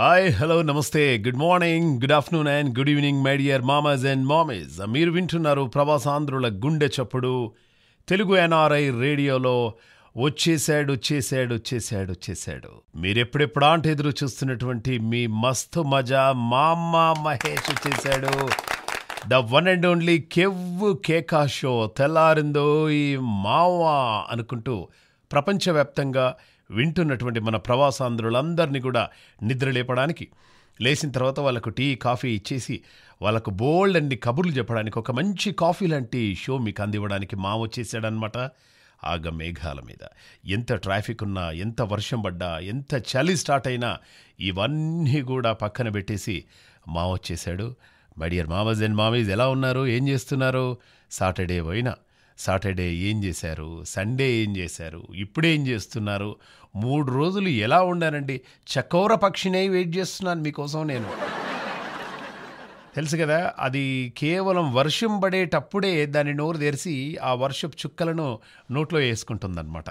Hi hello నమస్తే good morning good afternoon and good evening my dear మామాజ్ and మామేజ్ మీరు వింటున్నారు ప్రవాసాంధ్రుల గుండె చప్పుడు తెలుగు ఎన్ఆర్ఐ రేడియోలో వచ్చేసాడు వచ్చేసాడు వచ్చేసాడు వచ్చేసాడు మీరెప్పుడెప్పుడా ఆంట ఎదురు చూస్తున్నటువంటి మీ మస్తు మజా మామ మహేష్ వచ్చేసాడు ద వన్ అండ్ ఓన్లీ కెవ్వు కేకా షో తెల్లారిందో ఈ మావా అనుకుంటూ ప్రపంచవ్యాప్తంగా వింటున్నటువంటి మన ప్రవాసాంధ్రులందరినీ కూడా నిద్ర లేపడానికి లేచిన తర్వాత వాళ్ళకు టీ కాఫీ ఇచ్చేసి వాళ్ళకు బోల్డ్ అన్ని కబుర్లు చెప్పడానికి ఒక మంచి కాఫీ లాంటి షో మీకు అందివ్వడానికి మా వచ్చేసాడనమాట ఆగ మేఘాల మీద ఎంత ట్రాఫిక్ ఉన్నా ఎంత వర్షం పడ్డా ఎంత చలి స్టార్ట్ అయినా ఇవన్నీ కూడా పక్కన పెట్టేసి మా వచ్చేసాడు మై డియర్ మామజ్ అండ్ మామీజ్ ఎలా ఉన్నారు ఏం చేస్తున్నారు సాటర్డే పోయినా సాటర్డే ఏం చేశారు సండే ఏం చేశారు ఇప్పుడేం చేస్తున్నారు మూడు రోజులు ఎలా ఉండానండి చకోర పక్షినే వెయిట్ చేస్తున్నాను మీకోసం నేను తెలుసు కదా అది కేవలం వర్షం పడేటప్పుడే దాని నోరు తెరిసి ఆ వర్షపు చుక్కలను నోట్లో వేసుకుంటుందన్నమాట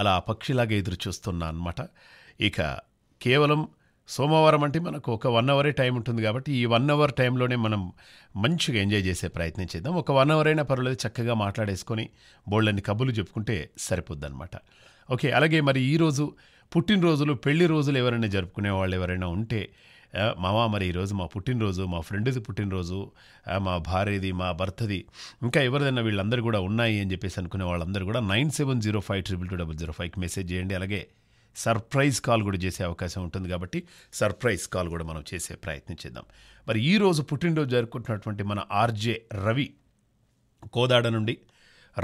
అలా పక్షిలాగా ఎదురు చూస్తున్నా అనమాట ఇక కేవలం సోమవారం అంటే మనకు ఒక వన్ అవరే టైం ఉంటుంది కాబట్టి ఈ వన్ అవర్ టైంలోనే మనం మంచిగా ఎంజాయ్ చేసే ప్రయత్నం చేద్దాం ఒక వన్ అవర్ అయినా పర్వాలేదు చక్కగా మాట్లాడేసుకొని బోళ్ళని కబులు చెప్పుకుంటే సరిపోద్దన్నమాట ఓకే అలాగే మరి ఈరోజు పుట్టినరోజులు పెళ్లి రోజులు ఎవరైనా జరుపుకునే వాళ్ళు ఎవరైనా ఉంటే మామ మరి ఈరోజు మా పుట్టినరోజు మా ఫ్రెండ్ది పుట్టినరోజు మా భార్యది మా భర్తది ఇంకా ఎవరిదైనా వీళ్ళందరూ కూడా ఉన్నాయి అని చెప్పేసి అనుకునే వాళ్ళందరూ కూడా nine seven zero five triple two double zero ఫైవ్కి మెసేజ్ చేయండి అలాగే సర్ప్రైజ్ కాల్ కూడా చేసే అవకాశం ఉంటుంది కాబట్టి సర్ప్రైజ్ కాల్ కూడా మనం చేసే ప్రయత్నం చేద్దాం మరి ఈరోజు పుట్టినరోజు జరుపుకుంటున్నటువంటి మన ఆర్జే రవి కోదాడ నుండి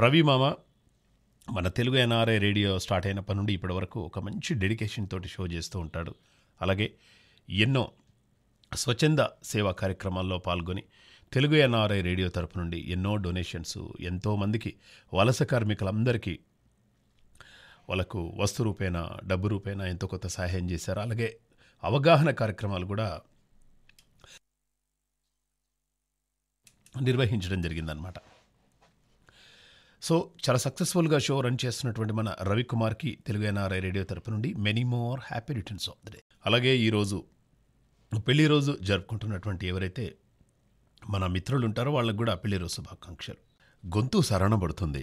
రవి మామ మన తెలుగు ఎన్ఆర్ఐ రేడియో స్టార్ట్ అయినప్పటి నుండి ఇప్పటి వరకు ఒక మంచి డెడికేషన్ తోటి షో చేస్తూ ఉంటాడు అలాగే ఎన్నో స్వచ్ఛంద సేవా కార్యక్రమాల్లో పాల్గొని తెలుగు ఎన్ఆర్ఐ రేడియో తరపు నుండి ఎన్నో డొనేషన్స్ ఎంతోమందికి వలస కార్మికులందరికీ వాళ్ళకు వస్తు రూపేణ డబ్బు రూపేణ ఎంతో కొత్త సహాయం చేశారు అలాగే అవగాహన కార్యక్రమాలు కూడా నిర్వహించడం జరిగిందనమాట సో చాలా సక్సెస్ఫుల్గా షో రన్ చేస్తున్నటువంటి మన రవికుమార్కి తెలుగు ఎన్ఆర్ఐ రేడియో తరపు నుండి many more happy returns of the day అలాగే ఈరోజు పెళ్లి రోజు జరుపుకుంటున్నటువంటి ఎవరైతే మన మిత్రులు ఉంటారో వాళ్ళకు కూడా పెళ్లి రోజు శుభాకాంక్షలు గొంతు సరణబడుతుంది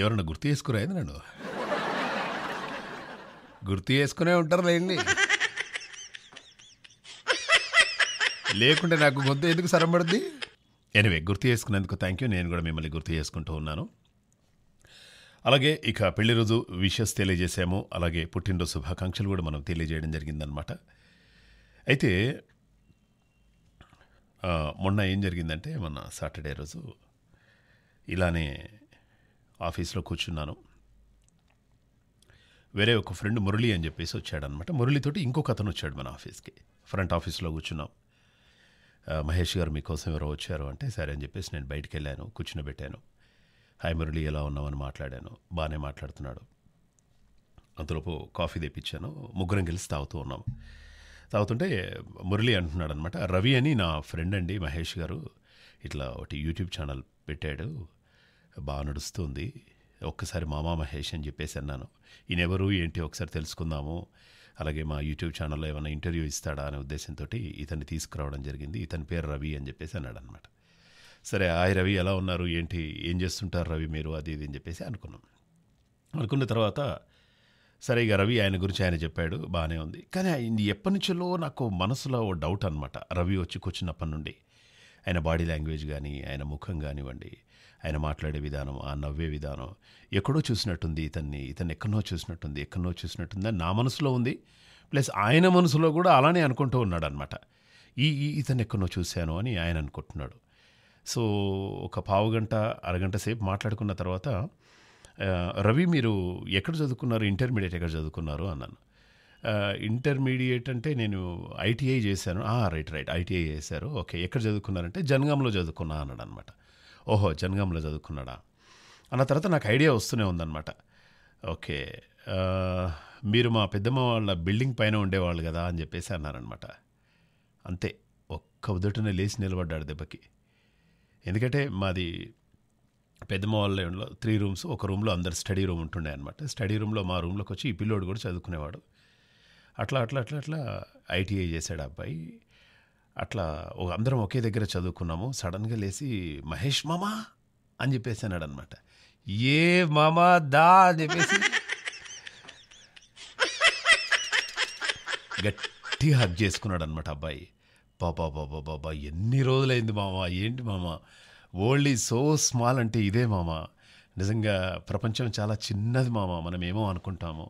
ఎవరన్నా గుర్తు చేసుకురాయింది నన్ను గుర్తు చేసుకునే ఉంటారు లేండి లేకుంటే నాకు గొంతు ఎందుకు సరంపడుద్ది ఎనివే గుర్తు చేసుకునేందుకు థ్యాంక్ యూ నేను కూడా మిమ్మల్ని గుర్తు చేసుకుంటూ ఉన్నాను అలాగే ఇక పెళ్లి రోజు తెలియజేశాము అలాగే పుట్టినరోజు శుభాకాంక్షలు కూడా మనం తెలియజేయడం జరిగిందనమాట అయితే మొన్న ఏం జరిగిందంటే మొన్న సాటర్డే రోజు ఇలానే ఆఫీస్లో కూర్చున్నాను వేరే ఒక ఫ్రెండ్ మురళి అని చెప్పేసి వచ్చాడనమాట మురళితోటి ఇంకొక అతను వచ్చాడు మన ఆఫీస్కి ఫ్రంట్ ఆఫీస్లో కూర్చున్నాం మహేష్ గారు మీకోసం ఎవరో వచ్చారు అంటే సరే అని చెప్పేసి నేను బయటకు వెళ్ళాను పెట్టాను హాయ్ మురళి ఎలా ఉన్నామని మాట్లాడాను బాగానే మాట్లాడుతున్నాడు అంతలోపు కాఫీ తెప్పించాను ముగ్గురం కలిసి తాగుతూ ఉన్నాం తాగుతుంటే మురళి అంటున్నాడు అనమాట రవి అని నా ఫ్రెండ్ అండి మహేష్ గారు ఇట్లా ఒకటి యూట్యూబ్ ఛానల్ పెట్టాడు బాగా నడుస్తుంది ఒక్కసారి మామా మహేష్ అని చెప్పేసి అన్నాను ఈయనెవరు ఏంటి ఒకసారి తెలుసుకుందాము అలాగే మా యూట్యూబ్ ఛానల్లో ఏమైనా ఇంటర్వ్యూ ఇస్తాడా అనే ఉద్దేశంతో ఇతన్ని తీసుకురావడం జరిగింది ఇతని పేరు రవి అని చెప్పేసి అన్నాడు అనమాట సరే ఆయ రవి ఎలా ఉన్నారు ఏంటి ఏం చేస్తుంటారు రవి మీరు అది ఇది అని చెప్పేసి అనుకున్నాం అనుకున్న తర్వాత సరే ఇక రవి ఆయన గురించి ఆయన చెప్పాడు బాగానే ఉంది కానీ ఆయన ఎప్పటి నుంచో నాకు మనసులో ఓ డౌట్ అనమాట రవి వచ్చి కూర్చున్నప్పటి నుండి ఆయన బాడీ లాంగ్వేజ్ కానీ ఆయన ముఖం కానివ్వండి ఆయన మాట్లాడే విధానం ఆ నవ్వే విధానం ఎక్కడో చూసినట్టుంది ఇతన్ని ఇతన్ని ఎక్కడో చూసినట్టుంది ఎక్కడో చూసినట్టుంది నా మనసులో ఉంది ప్లస్ ఆయన మనసులో కూడా అలానే అనుకుంటూ ఉన్నాడు అనమాట ఈ ఇతను ఎక్కడో చూశాను అని ఆయన అనుకుంటున్నాడు సో ఒక పావు గంట అరగంట సేపు మాట్లాడుకున్న తర్వాత రవి మీరు ఎక్కడ చదువుకున్నారు ఇంటర్మీడియట్ ఎక్కడ చదువుకున్నారు అన్నాను ఇంటర్మీడియట్ అంటే నేను ఐటీఐ చేశాను రైట్ రైట్ ఐటీఐ చేశారు ఓకే ఎక్కడ చదువుకున్నారంటే జనగాంలో చదువుకున్నా అన్నాడు అనమాట ఓహో జనగంలో చదువుకున్నాడా అన్న తర్వాత నాకు ఐడియా వస్తూనే ఉందన్నమాట ఓకే మీరు మా పెద్దమ్మ వాళ్ళ బిల్డింగ్ పైన ఉండేవాళ్ళు కదా అని చెప్పేసి అన్నారనమాట అంతే ఒక్క ఉదటనే లేచి నిలబడ్డాడు దెబ్బకి ఎందుకంటే మాది పెద్దమ్మ వాళ్ళ త్రీ రూమ్స్ ఒక రూమ్లో అందరు స్టడీ రూమ్ ఉంటుండే అనమాట స్టడీ రూమ్లో మా రూమ్లోకి వచ్చి ఈ పిల్లోడు కూడా చదువుకునేవాడు అట్లా అట్లా అట్లా అట్లా ఐటీఐ చేశాడు అబ్బాయి అట్లా అందరం ఒకే దగ్గర చదువుకున్నాము సడన్గా లేచి మహేష్ మామా అని చెప్పేసి అన్నాడు అనమాట ఏ మామా దా అని చెప్పేసి గట్టి హక్ చేసుకున్నాడు అనమాట అబ్బాయి బాబా బాబా బాబా ఎన్ని రోజులైంది మామ ఏంటి మామ ఓన్లీ సో స్మాల్ అంటే ఇదే మామ నిజంగా ప్రపంచం చాలా చిన్నది మామ మనం ఏమో అనుకుంటాము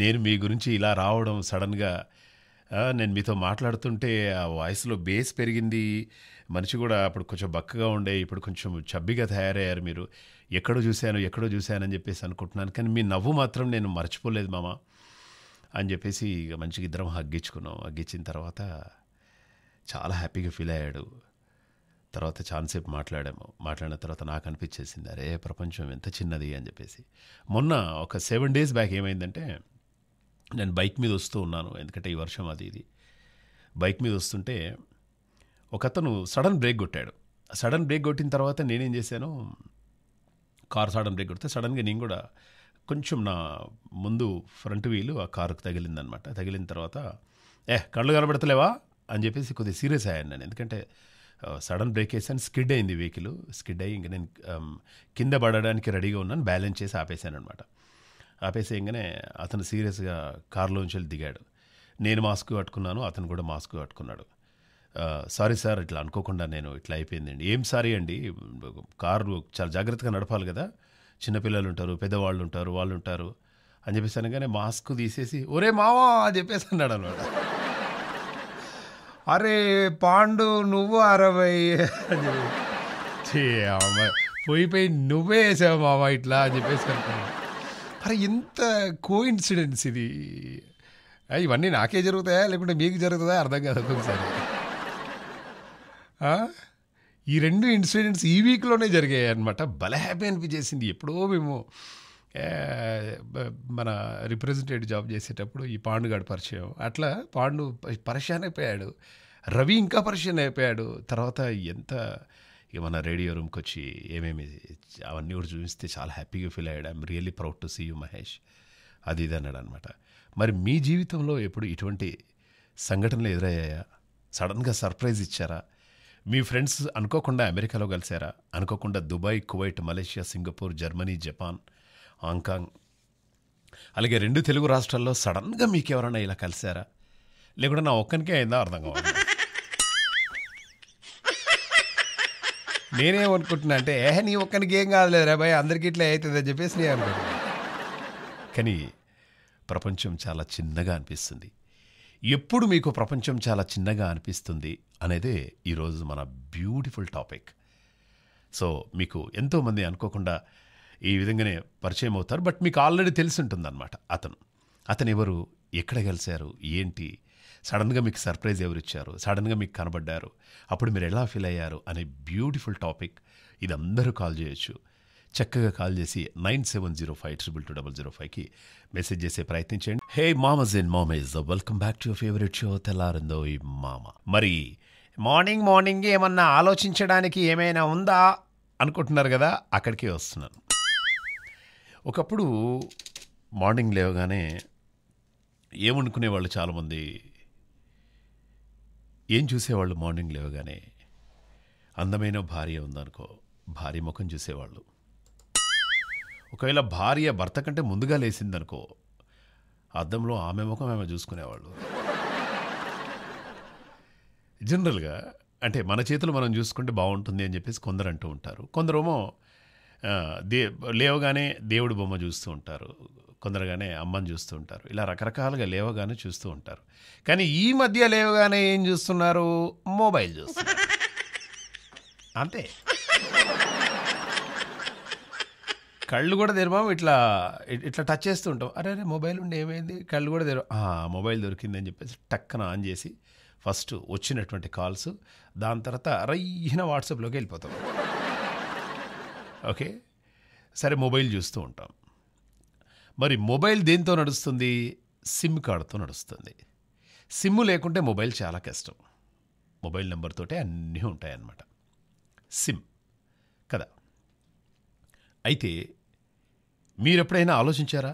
నేను మీ గురించి ఇలా రావడం సడన్గా నేను మీతో మాట్లాడుతుంటే ఆ వాయిస్లో బేస్ పెరిగింది మనిషి కూడా అప్పుడు కొంచెం బక్కగా ఉండే ఇప్పుడు కొంచెం చబ్బిగా తయారయ్యారు మీరు ఎక్కడో చూశాను ఎక్కడో చూశానని చెప్పేసి అనుకుంటున్నాను కానీ మీ నవ్వు మాత్రం నేను మర్చిపోలేదు మామ అని చెప్పేసి ఇక మంచిగా ఇద్దరం హగ్గించుకున్నాం హగ్గించిన తర్వాత చాలా హ్యాపీగా ఫీల్ అయ్యాడు తర్వాత చాలాసేపు మాట్లాడాము మాట్లాడిన తర్వాత నాకు అనిపించేసింది అరే ప్రపంచం ఎంత చిన్నది అని చెప్పేసి మొన్న ఒక సెవెన్ డేస్ బ్యాక్ ఏమైందంటే నేను బైక్ మీద వస్తూ ఉన్నాను ఎందుకంటే ఈ వర్షం అది ఇది బైక్ మీద వస్తుంటే ఒక అతను సడన్ బ్రేక్ కొట్టాడు సడన్ బ్రేక్ కొట్టిన తర్వాత నేనేం చేశాను కార్ సడన్ బ్రేక్ కొడితే సడన్గా నేను కూడా కొంచెం నా ముందు ఫ్రంట్ వీలు ఆ కారుకు తగిలిందనమాట తగిలిన తర్వాత ఏ కళ్ళు కనబడతలేవా అని చెప్పేసి కొద్దిగా సీరియస్ అయ్యాను నేను ఎందుకంటే సడన్ బ్రేక్ వేసాను స్కిడ్ అయింది వెహికల్ స్కిడ్ అయ్యి ఇంక నేను కింద పడడానికి రెడీగా ఉన్నాను బ్యాలెన్స్ చేసి ఆపేశాను అనమాట ఆపేసేయంగానే అతను సీరియస్గా కారులోంచి దిగాడు నేను మాస్క్ కట్టుకున్నాను అతను కూడా మాస్క్ కట్టుకున్నాడు సారీ సార్ ఇట్లా అనుకోకుండా నేను ఇట్లా అయిపోయిందండి ఏం సారీ అండి కారు చాలా జాగ్రత్తగా నడపాలి కదా చిన్నపిల్లలు ఉంటారు పెద్దవాళ్ళు ఉంటారు వాళ్ళు ఉంటారు అని చెప్పేసి అనగానే మాస్క్ తీసేసి ఒరే మావా అని చెప్పేసి అన్నాడు అనమాట అరే పాండు నువ్వు అరవై అని చెప్పి పోయిపోయి నువ్వే వేసావు మావా ఇట్లా అని చెప్పేసి అనుకున్నాను అరే ఇంత కో ఇన్సిడెన్స్ ఇది ఇవన్నీ నాకే జరుగుతాయా లేకుంటే మీకు జరుగుతుందా అర్థం కాదు ఒక్కొక్కసారి ఈ రెండు ఇన్సిడెంట్స్ ఈ వీక్లోనే జరిగాయి అనమాట భలే హ్యాపీ అనిపించేసింది ఎప్పుడో మేము మన రిప్రజెంటేటివ్ జాబ్ చేసేటప్పుడు ఈ పాండుగాడు పరిచయం అట్లా పాండు పరిశాన్ అయిపోయాడు రవి ఇంకా పరిచయం అయిపోయాడు తర్వాత ఎంత ఇక మన రేడియో రూమ్కి వచ్చి ఏమేమి అవన్నీ కూడా చూపిస్తే చాలా హ్యాపీగా ఫీల్ అయ్యాడు I'm really proud to see you Mahesh అది ఇది అన్నాడు అనమాట మరి మీ జీవితంలో ఎప్పుడు ఇటువంటి సంఘటనలు ఎదురయ్యాయా సడన్గా సర్ప్రైజ్ ఇచ్చారా మీ ఫ్రెండ్స్ అనుకోకుండా అమెరికాలో కలిశారా అనుకోకుండా Dubai Kuwait Malaysia Singapore Germany Japan Hong Kong అలాగే రెండు తెలుగు రాష్ట్రాల్లో సడన్గా మీకు ఎవరైనా ఇలా కలిశారా లేకుంటే నా ఒక్కనికే అయిందా అర్థం కావాలి నేనేమనుకుంటున్నా అంటే ఏహ నీ ఒక్కనికి ఏం కాదులే రా భయ్ అందరికీ ఇట్లా అవుతుందని చెప్పేసి నేను అనుకుంటున్నా కానీ ప్రపంచం చాలా చిన్నగా అనిపిస్తుంది ఎప్పుడు మీకు ప్రపంచం చాలా చిన్నగా అనిపిస్తుంది అనేదే ఈరోజు మన బ్యూటిఫుల్ టాపిక్ సో మీకు ఎంతోమంది అనుకోకుండా ఈ విధంగానే పరిచయం అవుతారు బట్ మీకు ఆల్రెడీ తెలిసి ఉంటుందన్నమాట అతను అతను ఎవరు ఎక్కడ కలిశారు ఏంటి సడన్గా మీకు సర్ప్రైజ్ ఎవరిచ్చారు సడన్గా మీకు కనబడ్డారు అప్పుడు మీరు ఎలా ఫీల్ అయ్యారు అనే బ్యూటిఫుల్ టాపిక్ ఇది అందరూ కాల్ చేయొచ్చు చక్కగా కాల్ చేసి nine seven zero five triple two double zero ఫైవ్కి మెసేజ్ చేసే ప్రయత్నించండి హే మామజ్ ఇన్ మామేజ్ welcome back to your favourite show తెల్లారిందో ఈ మామ మరి మార్నింగ్ మార్నింగ్ ఏమన్నా ఆలోచించడానికి ఏమైనా ఉందా అనుకుంటున్నారు కదా అక్కడికే వస్తున్నాను ఒకప్పుడు మార్నింగ్ లేవగానే ఏమనుకునే వాళ్ళు చాలామంది ఏం చూసేవాళ్ళు మార్నింగ్ లేవగానే అందమైన భార్య ఉందనుకో భార్య ముఖం చూసేవాళ్ళు ఒకవేళ భార్య భర్త కంటే ముందుగా లేసిందనుకో అద్దంలో ఆమె ముఖం ఆమె చూసుకునేవాళ్ళు జనరల్గా అంటే మన చేతులు మనం చూసుకుంటే బాగుంటుంది అని చెప్పేసి కొందరు అంటూ ఉంటారు కొందరేమో దే లేవగానే దేవుడి బొమ్మ చూస్తూ ఉంటారు కొందరుగానే అమ్మని చూస్తూ ఉంటారు ఇలా రకరకాలుగా లేవగానే చూస్తూ ఉంటారు కానీ ఈ మధ్య లేవగానే ఏం చూస్తున్నారు మొబైల్ చూస్తున్నారు అంతే కళ్ళు కూడా తెరవాం ఇట్లా ఇట్లా టచ్ చేస్తూ ఉంటాం అరే అరే మొబైల్ ఉండి ఏమైంది కళ్ళు కూడా తెరవ మొబైల్ దొరికిందని చెప్పేసి టక్కన ఆన్ చేసి ఫస్ట్ వచ్చినటువంటి కాల్స్ దాని తర్వాత రయ్యిన వాట్సాప్లోకి వెళ్ళిపోతాం ఓకే సరే మొబైల్ చూస్తూ ఉంటాం మరి మొబైల్ దేంతో నడుస్తుంది సిమ్ కార్డుతో నడుస్తుంది సిమ్ లేకుంటే మొబైల్ చాలా కష్టం మొబైల్ నెంబర్తోటే అన్నీ ఉంటాయన్నమాట సిమ్ కదా అయితే మీరెప్పుడైనా ఆలోచించారా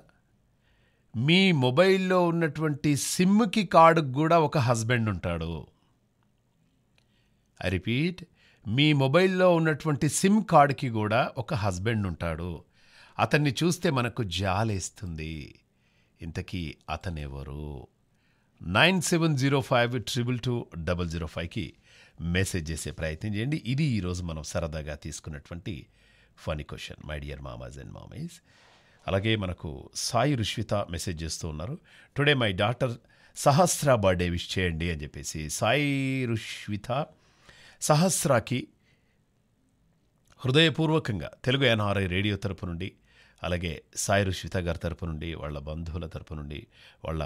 మీ మొబైల్లో ఉన్నటువంటి సిమ్కి కార్డుకు కూడా ఒక హస్బెండ్ ఉంటాడు ఐ రిపీట్ మీ మొబైల్లో ఉన్నటువంటి సిమ్ కార్డుకి కూడా ఒక హస్బెండ్ ఉంటాడు అతన్ని చూస్తే మనకు జాలేస్తుంది ఇంతకీ అతనెవరు nine seven zero five triple two double zero ఫైవ్కి మెసేజ్ చేసే ప్రయత్నం చేయండి ఇది ఈరోజు మనం సరదాగా తీసుకున్నటువంటి ఫనీ క్వశ్చన్ మై డియర్ మామాజ్ అండ్ మామీస్ అలాగే మనకు సాయి రుష్విత మెసేజ్ చేస్తూ ఉన్నారు today my daughter Sahasra birthday wish చేయండి అని చెప్పేసి సాయి రుష్విత సహస్రాకి హృదయపూర్వకంగా తెలుగు ఎన్ఆర్ఐ రేడియో తరపు నుండి అలాగే సాయి రుషిత గారి తరపు నుండి వాళ్ళ బంధువుల తరపు నుండి వాళ్ళ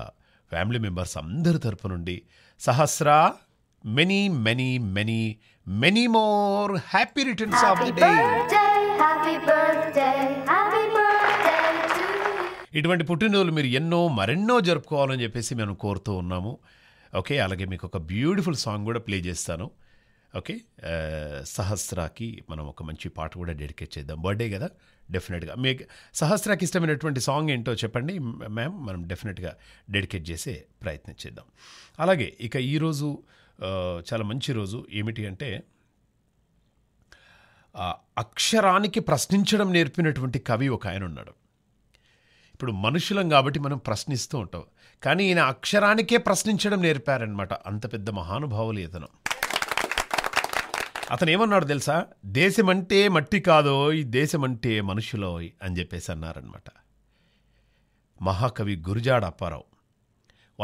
ఫ్యామిలీ మెంబర్స్ అందరి తరపు నుండి Sahasra many many many many more happy returns of the day ఇటువంటి పుట్టినరోజులు మీరు ఎన్నో మరెన్నో జరుపుకోవాలని చెప్పేసి మేము కోరుతూ ఉన్నాము ఓకే అలాగే మీకు ఒక బ్యూటిఫుల్ సాంగ్ కూడా ప్లే చేస్తాను ఓకే సహస్రాకి మనం ఒక మంచి పాట కూడా డెడికేట్ చేద్దాం బర్త్డే కదా డెఫినెట్గా మీకు సహస్రాకి ఇష్టమైనటువంటి సాంగ్ ఏంటో చెప్పండి మ్యామ్ మనం డెఫినెట్గా డెడికేట్ చేసే ప్రయత్నం చేద్దాం అలాగే ఇక ఈరోజు చాలా మంచి రోజు ఏమిటి అంటే అక్షరానికి ప్రశ్నించడం నేర్పినటువంటి కవి ఒక ఆయన ఉన్నాడు ఇప్పుడు మనుషులం కాబట్టి మనం ప్రశ్నిస్తూ ఉంటాం కానీ ఈయన అక్షరానికే ప్రశ్నించడం నేర్పారనమాట అంత పెద్ద మహానుభావులు ఇతను అతను ఏమన్నాడు తెలుసా దేశమంటే మట్టి కాదో ఈ దేశమంటే మనుషులో అని చెప్పేసి అన్నారనమాట మహాకవి గురుజాడ అప్పారావు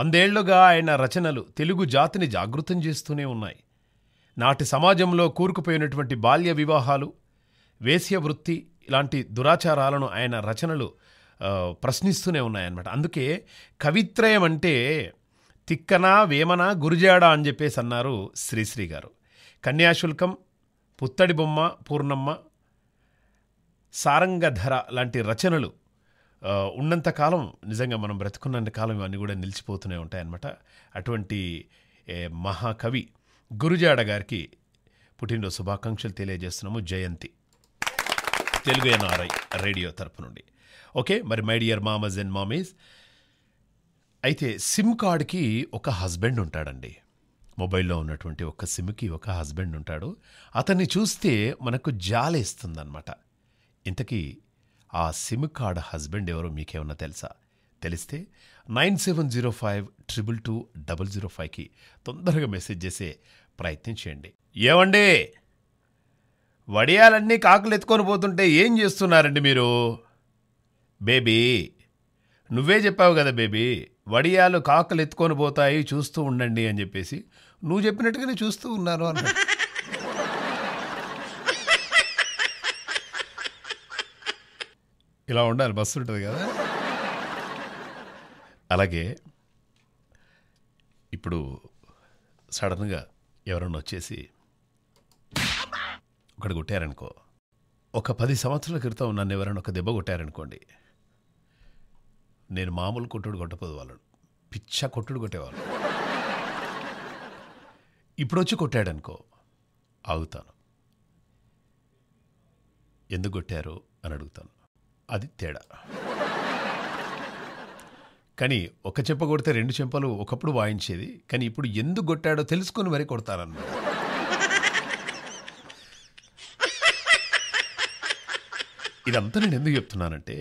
వందేళ్లుగా ఆయన రచనలు తెలుగు జాతిని జాగృతం చేస్తూనే ఉన్నాయి నాటి సమాజంలో కూరుకుపోయినటువంటి బాల్య వివాహాలు వేశ్య వృత్తి ఇలాంటి దురాచారాలను ఆయన రచనలు ప్రశ్నిస్తూనే ఉన్నాయన్నమాట అందుకే కవిత్రయం అంటే తిక్కన వేమన గురిజాడ అని చెప్పేసి అన్నారు శ్రీశ్రీ గారు కన్యాశుల్కం పుత్తడి బొమ్మ పూర్ణమ్మ సారంగధర లాంటి రచనలు ఉన్నంతకాలం నిజంగా మనం బ్రతుకున్నంత కాలం ఇవన్నీ కూడా నిలిచిపోతూనే ఉంటాయన్నమాట అటువంటి మహాకవి గురుజాడ గారికి పుట్టినరోజు శుభాకాంక్షలు తెలియజేస్తున్నాము జయంతి తెలుగు ఎన్ఆర్ఐ రేడియో తరపు నుండి ఓకే మరి మై డియర్ మామజ్ అండ్ మామీస్ అయితే సిమ్ కార్డ్కి ఒక హస్బెండ్ ఉంటాడండి మొబైల్లో ఉన్నటువంటి ఒక సిమ్కి ఒక హస్బెండ్ ఉంటాడు అతన్ని చూస్తే మనకు జాలేస్తుందన్నమాట ఇంతకీ ఆ సిమ్ కార్డ్ హస్బెండ్ ఎవరో మీకేమన్నా తెలుసా తెలిస్తే nine seven zero five triple two double zero ఫైవ్కి తొందరగా మెసేజ్ చేసే ప్రయత్నం చేయండి ఏమండి వడియాలన్నీ కాకులు ఎత్తుకొని పోతుంటే ఏం చేస్తున్నారండి మీరు బేబీ నువ్వే చెప్పావు కదా బేబీ వడియాలు కాకులు ఎత్తుకొని పోతాయి చూస్తూ ఉండండి అని చెప్పేసి నువ్వు చెప్పినట్టుగానే చూస్తూ ఉన్నాను అన్నాడు ఇలా ఉండాలి బస్సు ఉంటుంది కదా అలాగే ఇప్పుడు సడన్గా ఎవరన్నా వచ్చేసి ఒకడు కొట్టారనుకో ఒక పది సంవత్సరాల క్రితం నన్ను ఎవరైనా ఒక దెబ్బ కొట్టారనుకోండి నేను మామూలు కొట్టుడు కొట్టపోదు వాళ్ళను పిచ్చ కొట్టుడు కొట్టేవాళ్ళు ఇప్పుడొచ్చి కొట్టాడనుకో ఆగుతాను ఎందుకు కొట్టారు అని అడుగుతాను అది తేడా కానీ ఒక చెంప కొడితే రెండు చెంపలు ఒకప్పుడు వాయించేది కానీ ఇప్పుడు ఎందుకు కొట్టాడో తెలుసుకుని మరీ కొడతానన్నమాట ఇదంతా నేను ఎందుకు చెప్తున్నానంటే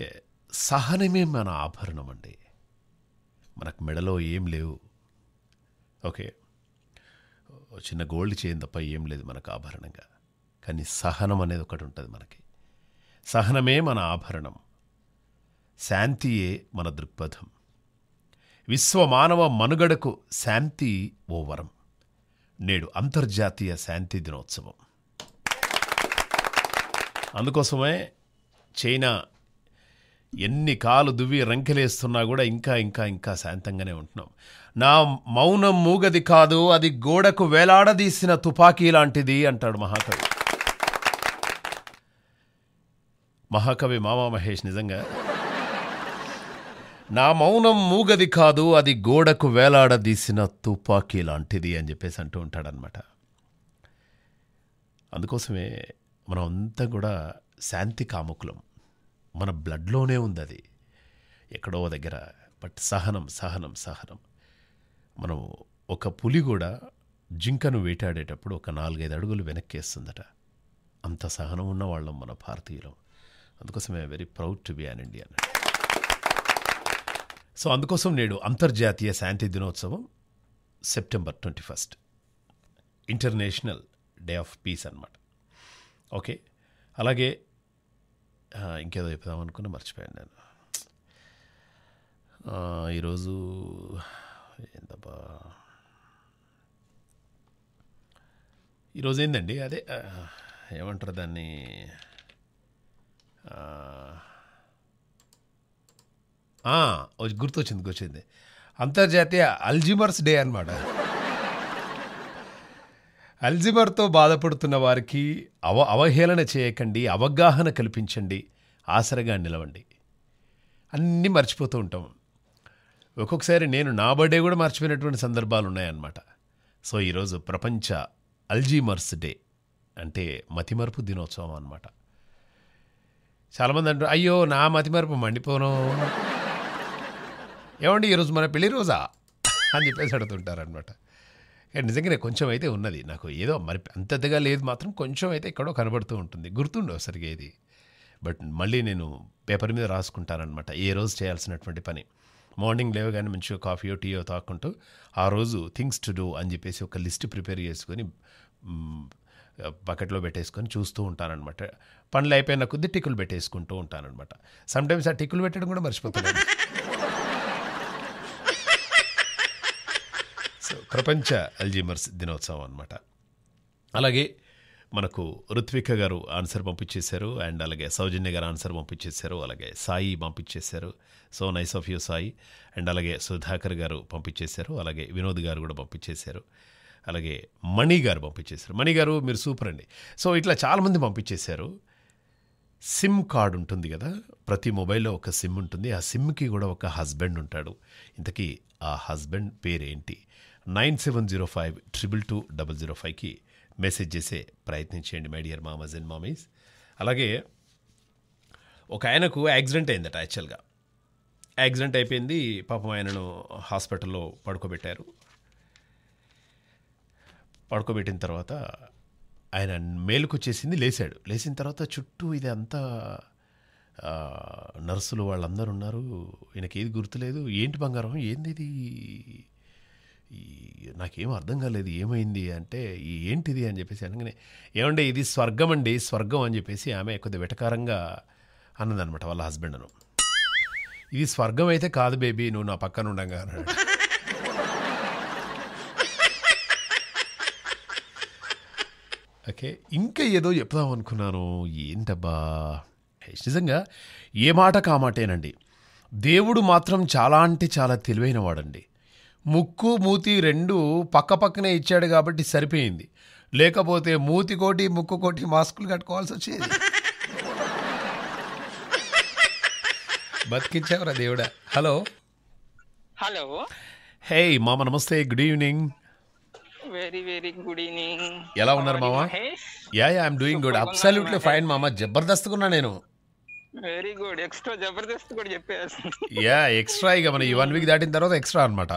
సహనమే మన ఆభరణం అండి మనకు మెడలో ఏం లేవు ఓకే చిన్న గోల్డ్ చేయిన్ తప్ప ఏం లేదు మనకు ఆభరణంగా కానీ సహనం అనేది ఒకటి ఉంటుంది మనకి సహనమే మన ఆభరణం శాంతియే మన దృక్పథం విశ్వమానవ మనుగడకు శాంతి ఓ వరం నేడు అంతర్జాతీయ శాంతి దినోత్సవం అందుకోసమే చైనా ఎన్ని కాలు దువ్వి రంకెలేస్తున్నా కూడా ఇంకా ఇంకా ఇంకా శాంతంగానే ఉంటున్నాం నా మౌనం మూగది కాదు అది గోడకు వేలాడదీసిన తుపాకీ లాంటిది అంటాడు మహాకవి మహాకవి మామా మహేష్ నిజంగా నా మౌనం మూగది కాదు అది గోడకు వేలాడదీసిన తుపాకీ లాంటిది అని చెప్పేసి అంటూ ఉంటాడనమాట అందుకోసమే మనం అంతా కూడా శాంతి కాముకులం మన బ్లడ్లోనే ఉంది అది ఎక్కడో దగ్గర బట్ సహనం సహనం సహనం మనం ఒక పులి కూడా జింకను వేటాడేటప్పుడు ఒక నాలుగైదు అడుగులు వెనక్కేస్తుందట అంత సహనం ఉన్న వాళ్ళం మన భారతీయులం అందుకోసం I very proud to be an Indian so అందుకోసం నేడు అంతర్జాతీయ శాంతి దినోత్సవం September twenty first international day of peace అనమాట ఓకే అలాగే ఇంకేదో చెప్దామనుకున్నా మర్చిపోయాను నేను ఈరోజు చేద్దాబా ఈరోజు ఏందండి అదే ఏమంటారు దాన్ని గుర్తొచ్చింది వచ్చింది అంతర్జాతీయ అల్జిమర్స్ డే అనమాట అల్జిమర్తో బాధపడుతున్న వారికి అవ అవహేళన చేయకండి అవగాహన కల్పించండి ఆసరగా నిలవండి అన్నీ మర్చిపోతూ ఉంటాం ఒక్కొక్కసారి నేను నా బర్త్డే కూడా మర్చిపోయినటువంటి సందర్భాలు ఉన్నాయన్నమాట సో ఈరోజు ప్రపంచ అల్జీమర్స్ డే అంటే మతిమరుపు దినోత్సవం అనమాట చాలామంది అంటారు అయ్యో నా మతిమరుపు మండిపోను ఏమండి ఈరోజు మన పెళ్లి రోజా అని చెప్పేసి అడుగుతుంటారనమాట నిజంగానే కొంచెం అయితే ఉన్నది నాకు ఏదో మరి అంతగా లేదు మాత్రం కొంచెం అయితే ఎక్కడో కనబడుతూ ఉంటుంది గుర్తుండవు సరిగా ఇది బట్ మళ్ళీ నేను పేపర్ మీద రాసుకుంటానన్నమాట ఏ రోజు చేయాల్సినటువంటి పని మార్నింగ్ లేవగానే మంచిగా కాఫీ టీయో తాకుంటూ ఆ రోజు థింగ్స్ టు డూ అని చెప్పేసి ఒక లిస్ట్ ప్రిపేర్ చేసుకొని బకెట్లో పెట్టేసుకొని చూస్తూ ఉంటానన్నమాట పనులు అయిపోయిన కొద్ది టిక్కులు పెట్టేసుకుంటూ ఉంటానన్నమాట సమ్టైమ్స్ ఆ టిక్కులు పెట్టడం కూడా మర్చిపోతున్నాను సో ప్రపంచ అల్జీమర్స్ దినోత్సవం అనమాట అలాగే మనకు రుత్విక గారు ఆన్సర్ పంపించేశారు అండ్ అలాగే సౌజన్య గారు ఆన్సర్ పంపించేశారు అలాగే సాయి పంపించేశారు so nice of you Sai and అలాగే సుధాకర్ గారు పంపించేశారు అలాగే వినోద్ గారు కూడా పంపించేశారు అలాగే మణి గారు పంపించేశారు మణి గారు మీరు సూపర్ అండి సో ఇట్లా చాలామంది పంపించేశారు సిమ్ కార్డ్ ఉంటుంది కదా ప్రతి మొబైల్లో ఒక సిమ్ ఉంటుంది ఆ సిమ్కి కూడా ఒక హస్బెండ్ ఉంటాడు ఇంతకీ ఆ హస్బెండ్ పేరేంటి nine seven zero five triple two double zero ఫైవ్కి మెసేజ్ చేసే ప్రయత్నం చేయండి మై డియర్ మామస్ అండ్ మామీస్ అలాగే ఒక ఆయనకు యాక్సిడెంట్ అయిందట యాక్చువల్గా యాక్సిడెంట్ అయిపోయింది పాపం ఆయనను హాస్పిటల్లో పడుకోబెట్టారు పడుకోబెట్టిన తర్వాత ఆయన మేలుకొచ్చేసింది లేచాడు లేచిన తర్వాత చుట్టూ ఇది అంతా నర్సులు వాళ్ళందరూ ఉన్నారు ఈయనకి ఏది గుర్తులేదు ఏంటి బంగారం ఏంది ఇది ఈ నాకేం అర్థం కాలేదు ఏమైంది అంటే ఏంటిది అని చెప్పేసి అనగానే ఏమంటే ఇది స్వర్గం అండి స్వర్గం అని చెప్పేసి ఆమె కొద్దిగా వెటకారంగా అన్నదనమాట వాళ్ళ హస్బెండ్ను ఇది స్వర్గం అయితే కాదు బేబీ నువ్వు నా పక్కన ఉండగా ఓకే ఇంకా ఏదో చెప్దాం అనుకున్నాను ఏంటబ్బా నిజంగా ఏ మాట కామాటేనండి దేవుడు మాత్రం చాలా అంటే చాలా తెలివైన వాడండి ముక్కు మూతి రెండు పక్క పక్కనే ఇచ్చాడు కాబట్టి సరిపోయింది లేకపోతే మూతి కోటి ముక్కు కోటి మాస్కులు కట్టుకోవాల్సి వచ్చేది బతికించావురా దేవుడా హలో హలో హే మామ నమస్తే good evening very very good evening ఎలా ఉన్నారు మామ ya ya doing good absolutely fine మామ జబర్దస్త్ ఉన్నా నేను వెరీ గుడ్ ఎక్స్ట్రా జబర్దస్త్ కూడా చెప్పేసి యా ఎక్స్ట్రా ఇక మన ఈ వన్ వీక్ దాటిన తర్వాత ఎక్స్ట్రా అనమాట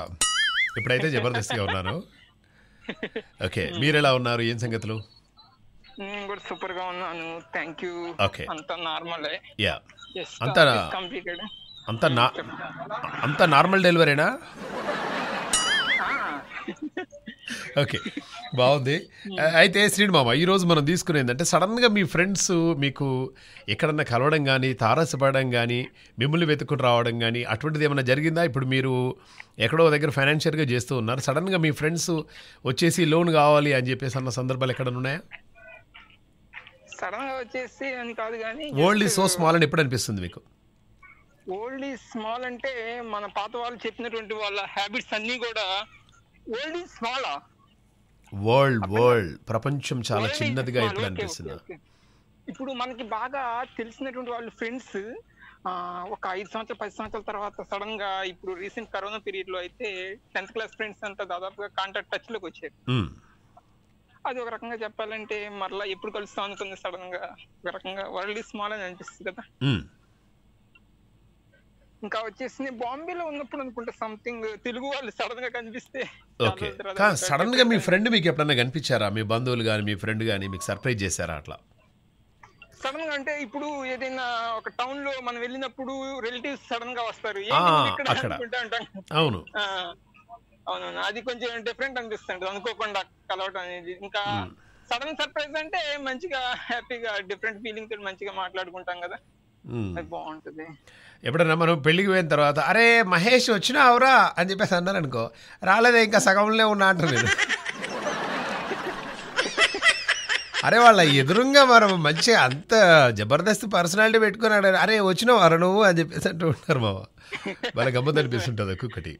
ఇప్పుడైతే జబర్దస్త్గా ఉన్నాను ఓకే మీరు ఎలా ఉన్నారు ఏం సంగతులు నేను సూపర్ గా ఉన్నాను థ్యాంక్ యూ ఓకే అంతా నార్మల్ యా అంతా కంప్లీటెడ్ అంతా నా అంతా నార్మల్ డెలివరీనా ah. ఓకే బాగుంది అయితే శ్రీనిమామ ఈరోజు మనం తీసుకునే ఏంటంటే సడన్గా మీ ఫ్రెండ్స్ మీకు ఎక్కడన్నా కలవడం కానీ తారసపడడం కానీ మిమ్మల్ని వెతుకుని రావడం కానీ అటువంటిది ఏమైనా జరిగిందా ఇప్పుడు మీరు ఎక్కడో దగ్గర ఫైనాన్షియల్గా చేస్తూ ఉన్నారు సడన్గా మీ ఫ్రెండ్స్ వచ్చేసి లోన్ కావాలి అని చెప్పేసి అన్న సందర్భాలు ఎక్కడ ఉన్నాయా వచ్చేసి అని కాదు కానీ ఓల్డ్ సో స్మాల్ అని ఎప్పుడు అనిపిస్తుంది మీకు ఓల్డ్ స్మాల్ అంటే మన పాత వాళ్ళు చెప్పినటువంటి వాళ్ళ హ్యాబిట్స్ అన్నీ కూడా world is small world world ప్రపంచం చాలా చిన్నదిగా ఇప్పుడు అనిపిస్తుంది ఇప్పుడు మనకి బాగా తెలిసినటువంటి వాళ్ళు ఫ్రెండ్స్ ఒక ఐదు సంవత్సరాలు పది సంవత్సరాల తర్వాత సడన్ గా ఇప్పుడు రీసెంట్ కరోనా పీరియడ్ లో అయితే టెన్త్ క్లాస్ ఫ్రెండ్స్ అంతా దాదాపుగా కాంటాక్ట్ టచ్ లోకి వచ్చారు hmm. అది ఒక రకంగా చెప్పాలంటే మరలా ఎప్పుడు కలుస్తాం అనుకుంది సడన్ గా ఒక రకంగా వరల్డ్ స్మాల్ అని అనిపిస్తుంది కదా hmm. ఇంకా వచ్చేసి బాంబేలో ఉన్నప్పుడు అనుకుంటే సంథింగ్ తెలుగు వాళ్ళు సడన్ గా కనిపిస్తే ఓకే సడన్ గా మీ ఫ్రెండ్ మీకు ఎప్పుడైనా కనిపించారా మీ బంధువులు కానీ మీ ఫ్రెండ్ కానీ మీకు సర్ప్రైజ్ చేశారా అట్లా సడన్ గా అంటే ఇప్పుడు ఏదైనా ఒక టౌన్ లో మనం వెళ్ళినప్పుడు రిలేటివ్స్ సడన్ గా వస్తారు అవును అవునవును అది కొంచెం డిఫరెంట్ అనిపిస్తుంది అనుకోకుండా కలవటం అనేది ఇంకా సడన్ సర్ప్రైజ్ అంటే మంచిగా హ్యాపీగా డిఫరెంట్ ఫీలింగ్ తో మంచిగా మాట్లాడుకుంటాం కదా బాగుంటది బాగుంటుంది ఎప్పుడన్నా మనం పెళ్లికి పోయిన తర్వాత అరే మహేష్ వచ్చినావురా అని చెప్పేసి అన్నారు అనుకో రాలేదే ఇంకా సగంలో ఉన్నా అంటారు నేను అరే వాళ్ళ ఎదురుగా మనం మంచి అంత జబర్దస్త్ పర్సనాలిటీ పెట్టుకున్నాడు అరే వచ్చినావు అర నువ్వు అని చెప్పేసి అంటూ ఉంటారు మామ వాళ్ళకి గమ్మత్ అనిపిస్తుంటుంది ఒక్కొక్కటి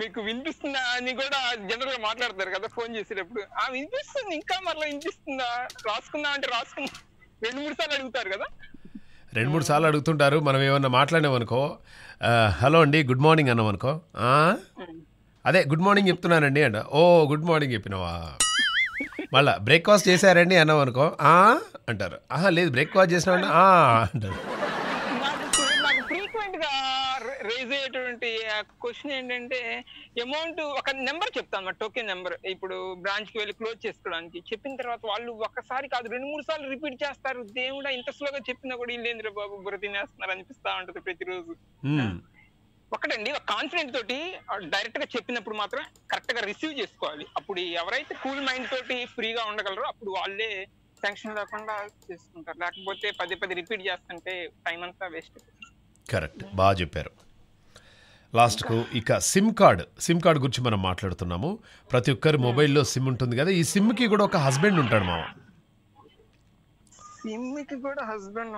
మీకు వినిపిస్తుందా అని కూడా జనరల్ గా మాట్లాడతారు కదా ఫోన్ చేసేటప్పుడు ఆ వినిపిస్తుంది ఇంకా మరలా వినిపిస్తుందా రాసుకుందా అంటే రాసుకుందా రెండు మూడు సార్లు అడుగుతారు కదా రెండు మూడు సార్లు అడుగుతుంటారు మనం ఏమన్నా మాట్లాడామనుకో హలో అండి గుడ్ మార్నింగ్ అన్నామనుకో అదే గుడ్ మార్నింగ్ చెప్తున్నానండి అంట ఓ గుడ్ మార్నింగ్ చెప్పినావా మళ్ళా బ్రేక్ఫాస్ట్ చేశారండి అనుకో అంటారు ఆహా లేదు బ్రేక్ఫాస్ట్ చేసినా అంటారు రేజ్ అయ్యేటువంటి క్వశ్చన్ ఏంటంటే అమౌంట్ ఒక నెంబర్ చెప్తాను టోకెన్ నెంబర్ ఇప్పుడు బ్రాంచ్ కి వెళ్ళి క్లోజ్ చేసుకోవడానికి చెప్పిన తర్వాత వాళ్ళు ఒకసారి కాదు రెండు మూడు సార్లు రిపీట్ చేస్తారు దేవుడా ఇంత స్లోగా చెప్పినా కూడా ఇల్లేంద్ర బాబు బుర్ర తినేస్తున్నారు అనిపిస్తా ఉంటది ప్రతిరోజు hmm. ఒకటండి ఒక కాన్ఫిడెంట్ తోటి డైరెక్ట్ గా చెప్పినప్పుడు మాత్రం కరెక్ట్ గా రిసీవ్ చేసుకోవాలి అప్పుడు ఎవరైతే కూల్ మైండ్ తోటి ఫ్రీగా ఉండగలరో అప్పుడు వాళ్ళే శాంక్షన్ లేకుండా చేసుకుంటారు లేకపోతే పదే పది రిపీట్ చేస్తుంటే టైం అంతా వేస్ట్ కరెక్ట్ బాగా చెప్పారు లాస్ట్కు ఇక సిమ్ కార్డ్ సిమ్ కార్డ్ గురించి మనం మాట్లాడుతున్నాము ప్రతి ఒక్కరి మొబైల్లో సిమ్ ఉంటుంది కదా ఈ సిమ్కి కూడా ఒక హస్బెండ్ ఉంటాడు మామ సిమ్కి కూడా హస్బెండ్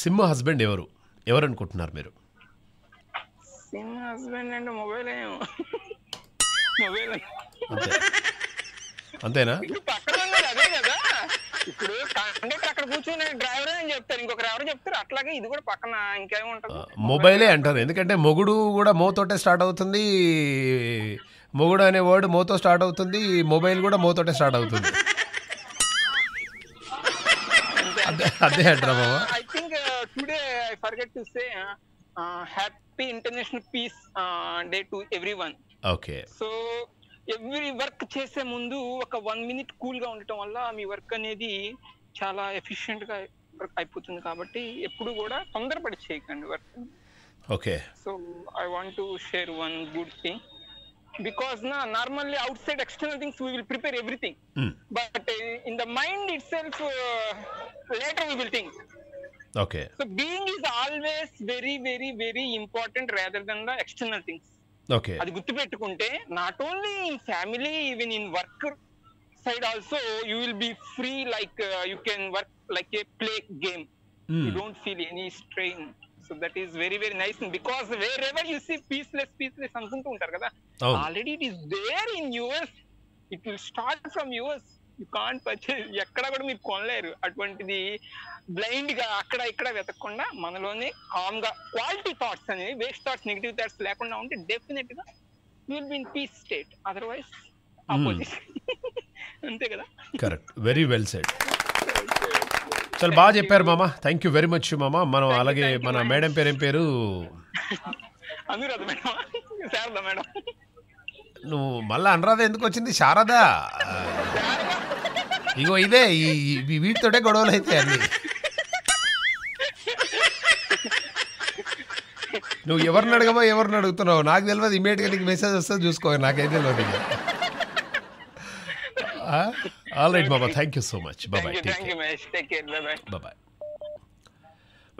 సిమ్ హస్బెండ్ ఎవరు ఎవరు అనుకుంటున్నారు మీరు సిమ్ హస్బెండ్ అంటే మొబైల్ మొబైల్ అంతేనా అదే కదా ఇప్పుడు కండక్టర్ అక్కడ కూర్చుని డ్రైవర్ అని చెప్తారు ఇంకొకరు ఎవరు చెప్తారు అట్లాగే ఇది కూడా పక్కన ఇంకేముంటుంది మొబైలే అంటారు ఎందుకంటే మొగుడు కూడా మోతోటే స్టార్ట్ అవుతుంది మొగుడు అనే వర్డ్ మోతో స్టార్ట్ అవుతుంది మొబైల్ కూడా మోతోటే స్టార్ట్ అవుతుంది అదే అంటారా బాబా I think today I forget to say happy international peace day to everyone okay so every work చేసే ముందు ఒక వన్ మినిట్ కూల్గా ఉండటం వల్ల మీ వర్క్ అనేది చాలా వర్క్ అయిపోతుంది కాబట్టి ఎప్పుడు కూడా తొందరపడి చేయకండి work okay so I want to share one good thing because నా normally outside external things we will prepare everything but in the mind itself later we will think okay so being is always very very very important rather than the external things okay అది పెట్టుకుంటే not only in family even in work side also you will be free like you can work like A play game you don't feel any strain so that is very very nice because wherever you see peaceless peaceless అనుకుంటూ ఉంటారు కదా already it is there in US it will start from US you can't purchase ఎక్కడ కూడా మీరు కొనలేరు అటువంటిది blind గా అక్కడ ఇక్కడ వెతకకుండా మనలోనే కామ్ గా క్వాలిటీ థాట్స్ అనేవి వేస్ట్ థాట్స్ నెగిటివ్ థాట్స్ లేకుండా ఉంటే డెఫినెట్ గా will be in peace state otherwise అంతే కదా కరెక్ట్ వెరీ వెల్ సెడ్ చాలా బాగా చెప్పారు మామ థ్యాంక్ యూ వెరీ మచ్ మామ మనం అలాగే మన మేడం పేరు ఏం పేరు అనురాధ మేడం మేడం నువ్వు మళ్ళీ అనురాధ ఎందుకు వచ్చింది శారదా ఇగో ఇదే ఈ వీటితోటే గొడవలు అయితే అన్నీ నువ్వు ఎవరిని అడగవో ఎవరిని అడుగుతున్నావు నాకు తెలియదు ఇమీడియట్గా నీకు మెసేజ్ వస్తుంది చూసుకో నాకైతే తెలియదు ఆల్ రైట్ బాబా థ్యాంక్ యూ సో మచ్ బాబాయ్ బాబాయ్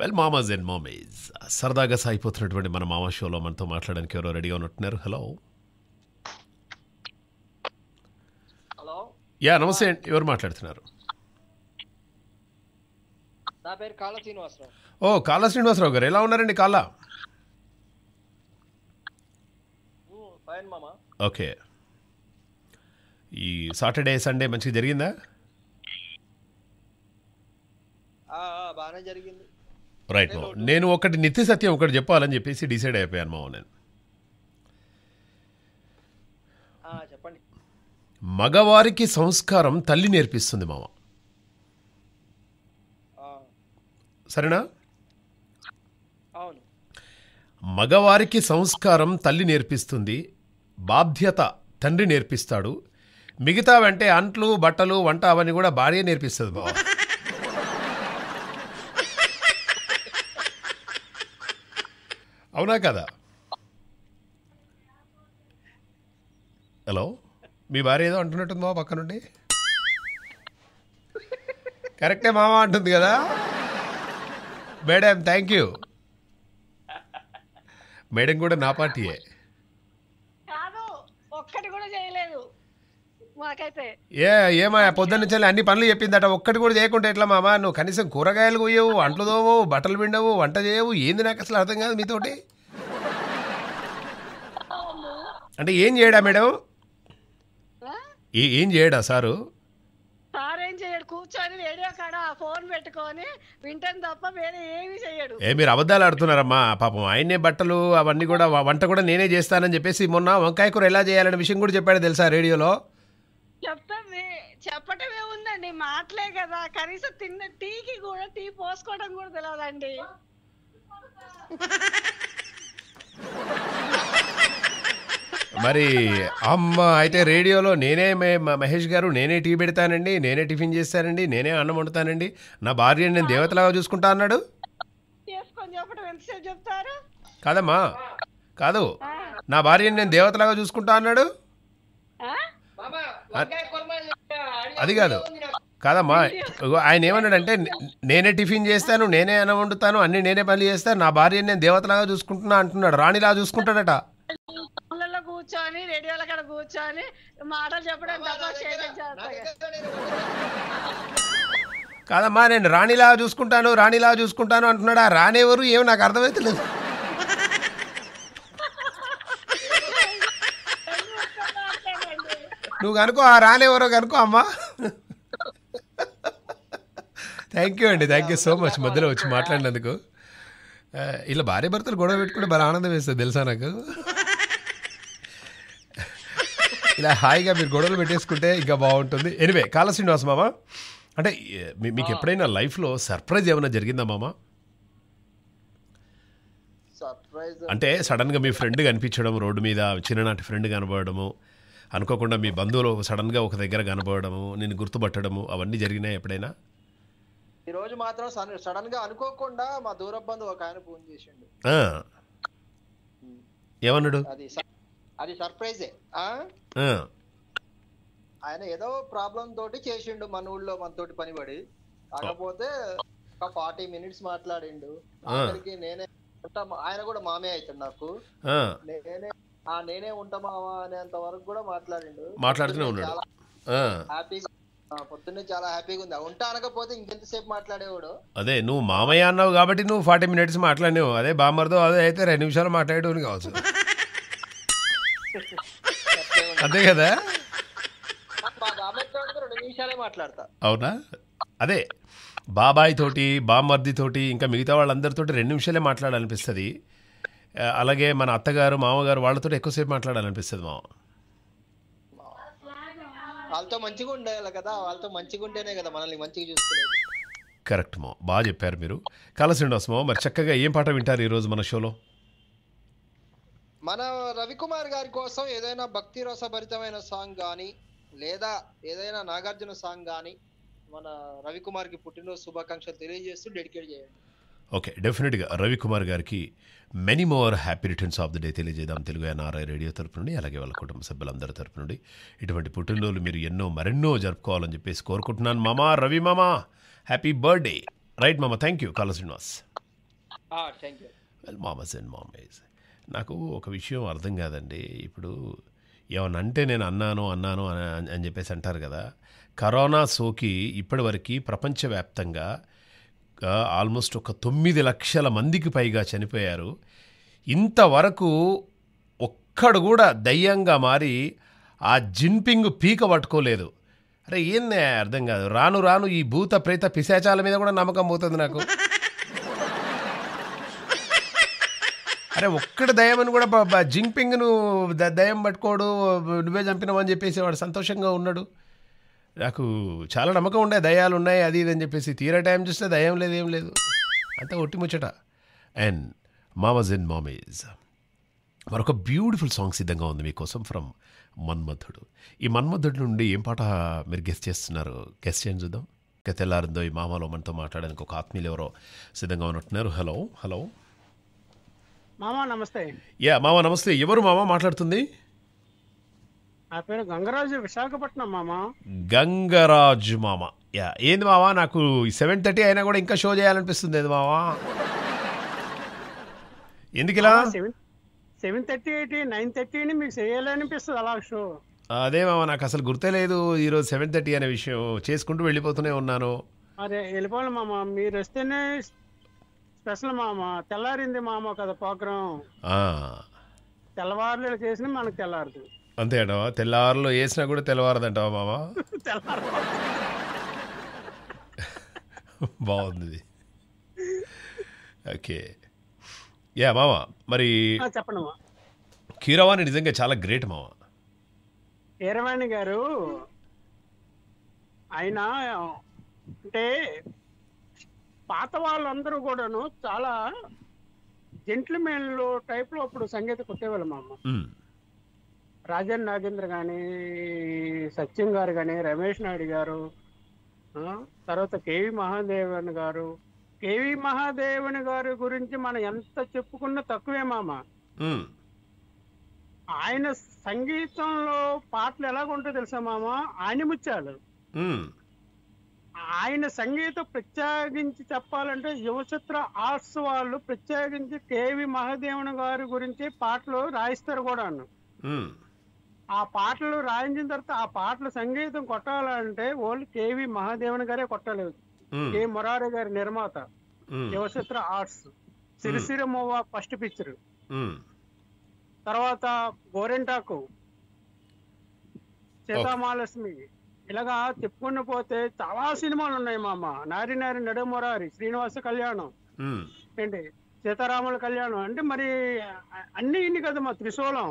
వెల్ మామాజ్ అండ్ మామేజ్ సరదాగా సాగిపోతున్నటువంటి మన మామా షోలో మనతో మాట్లాడడానికి ఎవరో రెడీగా ఉన్నట్టున్నారు హలో హలో యా నమస్తే ఎవరు మాట్లాడుతున్నారు నా పేరు కాళ శ్రీనివాసరావు ఓ కాళ శ్రీనివాసరావు గారు ఎలా ఉన్నారండి కాళ్ళ ఓకే ఈ సాటర్డే సండే మంచిగా జరిగిందా బాగానే జరిగింది రైట్ నేను ఒకటి నిత్య సత్యం ఒకటి చెప్పాలని చెప్పేసి డిసైడ్ అయిపోయాను మామ నేను చెప్పండి మగవారికి సంస్కారం తల్లి నేర్పిస్తుంది మామ సరేనా మగవారికి సంస్కారం తల్లి నేర్పిస్తుంది బాధ్యత తండ్రి నేర్పిస్తాడు మిగతా వెంటే అంట్లు బట్టలు వంట అవన్నీ కూడా భార్య నేర్పిస్తుంది బావ అవునా కదా హలో మీ భార్య ఏదో అంటున్నట్టుంది బాబు పక్క నుండి కరెక్టే మామ అంటుంది కదా మేడం థ్యాంక్ యూ మేడం కూడా నా పార్టీయే చేయలేదు మాకైతే ఏ ఏమా పొద్దున్న అన్ని పనులు చెప్పిందట ఒక్కటి కూడా చేయకుంటే ఎట్లా మామా నువ్వు కనీసం కూరగాయలు కొయ్యవు వంటలు దోమవు బట్టలు పిండవు వంట చేయవు ఏంది నాకు అసలు అర్థం కాదు మీతోటి అంటే ఏం చేయడా మేడం ఏం చేయడా సారు వీడు కూర్చొని రేడియో కాడ ఫోన్ పెట్టుకొని వింటాను తప్ప వేరే ఏమి చేయడు ఏ మీరు అబద్ధాలు ఆడుతున్నారమ్మా పాపం ఆయనే బట్టలు అవన్నీ కూడా వంట కూడా నేనే చేస్తానని చెప్పేసి మొన్న వంకాయ కూర ఎలా చేయాలనే విషయం కూడా చెప్పాడు తెలుసా రేడియోలో చెప్తామే చెప్పటమే ఉందండి మాటలే కదా కనీసం తిన్న టీకి కూడా టీ పోసుకోవడం కూడా తెలియదండి మరి అమ్మ అయితే రేడియోలో నేనే మే మహేష్ గారు నేనే టీ పెడతానండి నేనే టిఫిన్ చేస్తానండి నేనే అన్నం వండుతానండి నా భార్య నేను దేవతలాగా చూసుకుంటా అన్నాడు కాదమ్మా కాదు నా భార్యని నేను దేవతలాగా చూసుకుంటా అన్నాడు అది కాదు కాదమ్మా ఆయన ఏమన్నాడంటే నేనే టిఫిన్ చేస్తాను నేనే అన్నం వండుతాను అన్ని నేనే పనులు చేస్తాను నా భార్యని నేను దేవతలాగా చూసుకుంటున్నా అంటున్నాడు రాణిలా చూసుకుంటాడట కూర్చొని రేడియోల కాడ కూర్చొని మాటలు చెప్పడం తప్ప కాదమ్మా నేను రాణిలా చూసుకుంటాను రాణిలా చూసుకుంటాను అంటున్నాడు ఆ రానేవరు ఏమి నాకు అర్థమవుతలేదు నువ్వు కనుకో ఆ రానేవరో కనుకో అమ్మా థ్యాంక్ యూ అండి థ్యాంక్ యూ సో మచ్ మధ్యలో వచ్చి మాట్లాడినందుకు ఇలా భార్య భర్తలు గొడవ పెట్టుకుంటే బాగా ఆనందం వేస్తుంది తెలుసా నాకు ఇలా హాయిగా మీరు గొడవలు పెట్టేసుకుంటే ఇంకా బాగుంటుంది ఎనివే కాల శ్రీనివాస మామ అంటే మీకు ఎప్పుడైనా లైఫ్లో సర్ప్రైజ్ ఏమైనా జరిగిందా మామ అంటే సడన్గా మీ ఫ్రెండ్ కనిపించడం రోడ్డు మీద చిన్ననాటి ఫ్రెండ్ కనబడము అనుకోకుండా మీ బంధువులు సడన్గా ఒక దగ్గర కనబడము నేను గుర్తుపట్టడము అవన్నీ జరిగినాయి ఎప్పుడైనా ఈ రోజు మాత్రం సడన్ గా అనుకోకుండా మా దూర బంధువు ఒక ఆయన ఫోన్ చేసిండు ఏమన్నాడు అది అది సర్ప్రైజే ఆయన ఏదో ప్రాబ్లం తోటి చేసిండు మన ఊళ్ళో మన తోటి పనిపడి కాకపోతే ఒక ఫార్టీ మినిట్స్ మాట్లాడిండు అక్కడికి నేనే ఆయన కూడా మామే అవుతాడు నాకు నేనే ఆ నేనే ఉంటా అనేంత వరకు కూడా మాట్లాడిండు మాట్లాడుతూనే ఉన్నాడు హ్యాపీగా పొద్దున్నే చాలా హ్యాపీగా ఉంది ఉంటా అనకపోతే ఇంకెంతసేపు మాట్లాడేవాడు అదే నువ్వు మామయ్య అన్నావు కాబట్టి నువ్వు ఫార్టీ మినిట్స్ మాట్లాడినావు అదే బామర్దో అదే అయితే రెండు నిమిషాలు మాట్లాడేవాడు కావచ్చు అంతే కదా అవునా అదే బాబాయ్ తోటి బామ్మర్ది తోటి ఇంకా మిగతా వాళ్ళందరితోటి రెండు నిమిషాలే మాట్లాడాలనిపిస్తుంది అలాగే మన అత్తగారు మామగారు వాళ్ళతో ఎక్కువసేపు మాట్లాడాలనిపిస్తుంది మామ వాళ్ళతో మంచిగా ఉండేలా కదా వాళ్ళతో మంచిగా ఉంటేనే కదా మనల్ని మంచిగా చూసుకోలేదు కరెక్ట్ మో బాగా చెప్పారు మీరు కలసి ఉండవచ్చు మరి చక్కగా ఏం పాట వింటారు ఈరోజు మన షోలో మన రవికుమార్ గారి కోసం ఏదైనా భక్తి రసభరితమైన సాంగ్ కానీ లేదా ఏదైనా నాగార్జున సాంగ్ కానీ మన రవికుమార్కి పుట్టినరోజు శుభాకాంక్షలు తెలియజేస్తూ డెడికేట్ చేయండి ఓకే డెఫినెట్గా రవికుమార్ గారికి many more happy returns of the day తెలియజేద్దాం తెలుగు ఎన్ఆర్ఐ రేడియో తరపు నుండి అలాగే వాళ్ళ కుటుంబ సభ్యులందరి తరపు నుండి ఇటువంటి పుట్టినరోజులు మీరు ఎన్నో మరెన్నో జరుపుకోవాలని చెప్పేసి కోరుకుంటున్నాను మామా రవి మామా హ్యాపీ బర్త్డే రైట్ మామా థ్యాంక్ యూ కాల శ్రీనివాస్ థ్యాంక్ యూ వెల్ మామస్ అండ్ మామేజ్ నాకు ఒక విషయం అర్థం కాదండి ఇప్పుడు ఏమనంటే నేను అన్నాను అన్నాను అని అని చెప్పేసి అంటారు కదా కరోనా సోకి ఇప్పటివరకు ప్రపంచవ్యాప్తంగా ఆల్మోస్ట్ ఒక తొమ్మిది లక్షల మందికి పైగా చనిపోయారు ఇంతవరకు ఒక్కడు కూడా దయ్యంగా మారి ఆ జిన్పింగ్ పీక పట్టుకోలేదు అరే ఏంది అర్థం కాదు రాను రాను ఈ భూత ప్రేత పిశాచాల మీద కూడా నమ్మకం పోతుంది నాకు అరే ఒక్కడ దయమని కూడా జింగ్పింగ్ ను దయం పట్టుకోడు నువ్వే చంపినావు చెప్పేసి వాడు సంతోషంగా ఉన్నాడు నాకు చాలా నమ్మకం ఉండే దయాలు ఉన్నాయి అది ఇది అని చెప్పేసి తీరా టైం చూస్తే దయం లేదు ఏం లేదు అంతా ఒట్టి ముచ్చట అండ్ మామజ్ అండ్ మామేజ్ మరొక బ్యూటిఫుల్ సాంగ్ సిద్ధంగా ఉంది మీకోసం ఫ్రమ్ మన్మధుడు ఈ మన్మధుడు నుండి ఏం పాట మీరు గెస్ట్ చేస్తున్నారు గెస్ట్ చేయండి చూద్దాం తెల్లారిందో ఈ మామలో మనతో మాట్లాడడానికి ఒక ఆత్మీయులు ఎవరో సిద్ధంగా ఉన్నట్టున్నారు హలో హలో మామా నమస్తే యా మామా నమస్తే ఎవరు మామా మాట్లాడుతుంది నా పేరు గంగరాజు విశాఖపట్నం మామా గంగరాజు మామ యా ఏంది మావా నాకు సెవెన్ థర్టీ అయినా కూడా ఇంకా షో చేయాలనిపిస్తుంది ఏది మావా ఇలా సెవెన్ థర్టీ ఎయిటీ నైన్ థర్టీని మీకు చేయాలనిపిస్తుంది అలా షో అదే మామ నాకు అసలు గుర్తే లేదు ఈరోజు సెవెన్ థర్టీ అనే విషయం చేసుకుంటూ వెళ్ళిపోతూనే ఉన్నాను అదే వెళ్ళిపోవాలి మామ మీరు వస్తేనే స్పెషల్ మామ తెల్లారింది మామ కదా ప్రోగ్రాం తెల్లవారులు చేసిన మనకు తెల్లారదు అంతే అంటావా తెల్లవారులు వేసినా కూడా తెల్లవారదంటావా మామ తెల్లవారు బాగుంది ఓకే యా మామ మరి చెప్పండి మామ కీరవాణి నిజంగా చాలా గ్రేట్ మామ కీరవాణి గారు ఆయన అంటే పాత వాళ్ళందరూ కూడాను చాలా లో టైప్ లో అప్పుడు సంగీతం కొట్టేవాళ్ళు మా అమ్మ రాజన్ నాగేంద్ర గాని సత్యం గారు గాని రమేష్ నాయుడు గారు తర్వాత కేవి మహాదేవన్ గారు కేవి మహాదేవన్ గారి గురించి మనం ఎంత చెప్పుకున్నా తక్కువే మామ ఆయన సంగీతంలో పాటలు ఎలాగుంటో తెలుసా మామ ముచ్చాలు ఆయన సంగీతం ప్రత్యేకించి చెప్పాలంటే యువచిత్ర ఆర్ట్స్ వాళ్ళు ప్రత్యేకించి కేవి మహాదేవన్ గారి గురించి పాటలు రాయిస్తారు కూడా ఆ పాటలు రాయించిన తర్వాత ఆ పాటల సంగీతం కొట్టాలంటే ఓన్లీ కేవి మహాదేవన్ గారే కొట్టలేదు కే మురారి గారి నిర్మాత Yuvachitra arts Sirisiri Muvva first picture తర్వాత గోరెంటాకు సీతామహాలక్ష్మి ఇలాగా చెప్పుకుంటూ పోతే చాలా సినిమాలు ఉన్నాయి మామ నారి నారి నడుమొరారి శ్రీనివాస కళ్యాణం ఏంటి సీతారాముల కళ్యాణం అంటే మరి అన్ని ఇన్ని కదా మా త్రిశూలం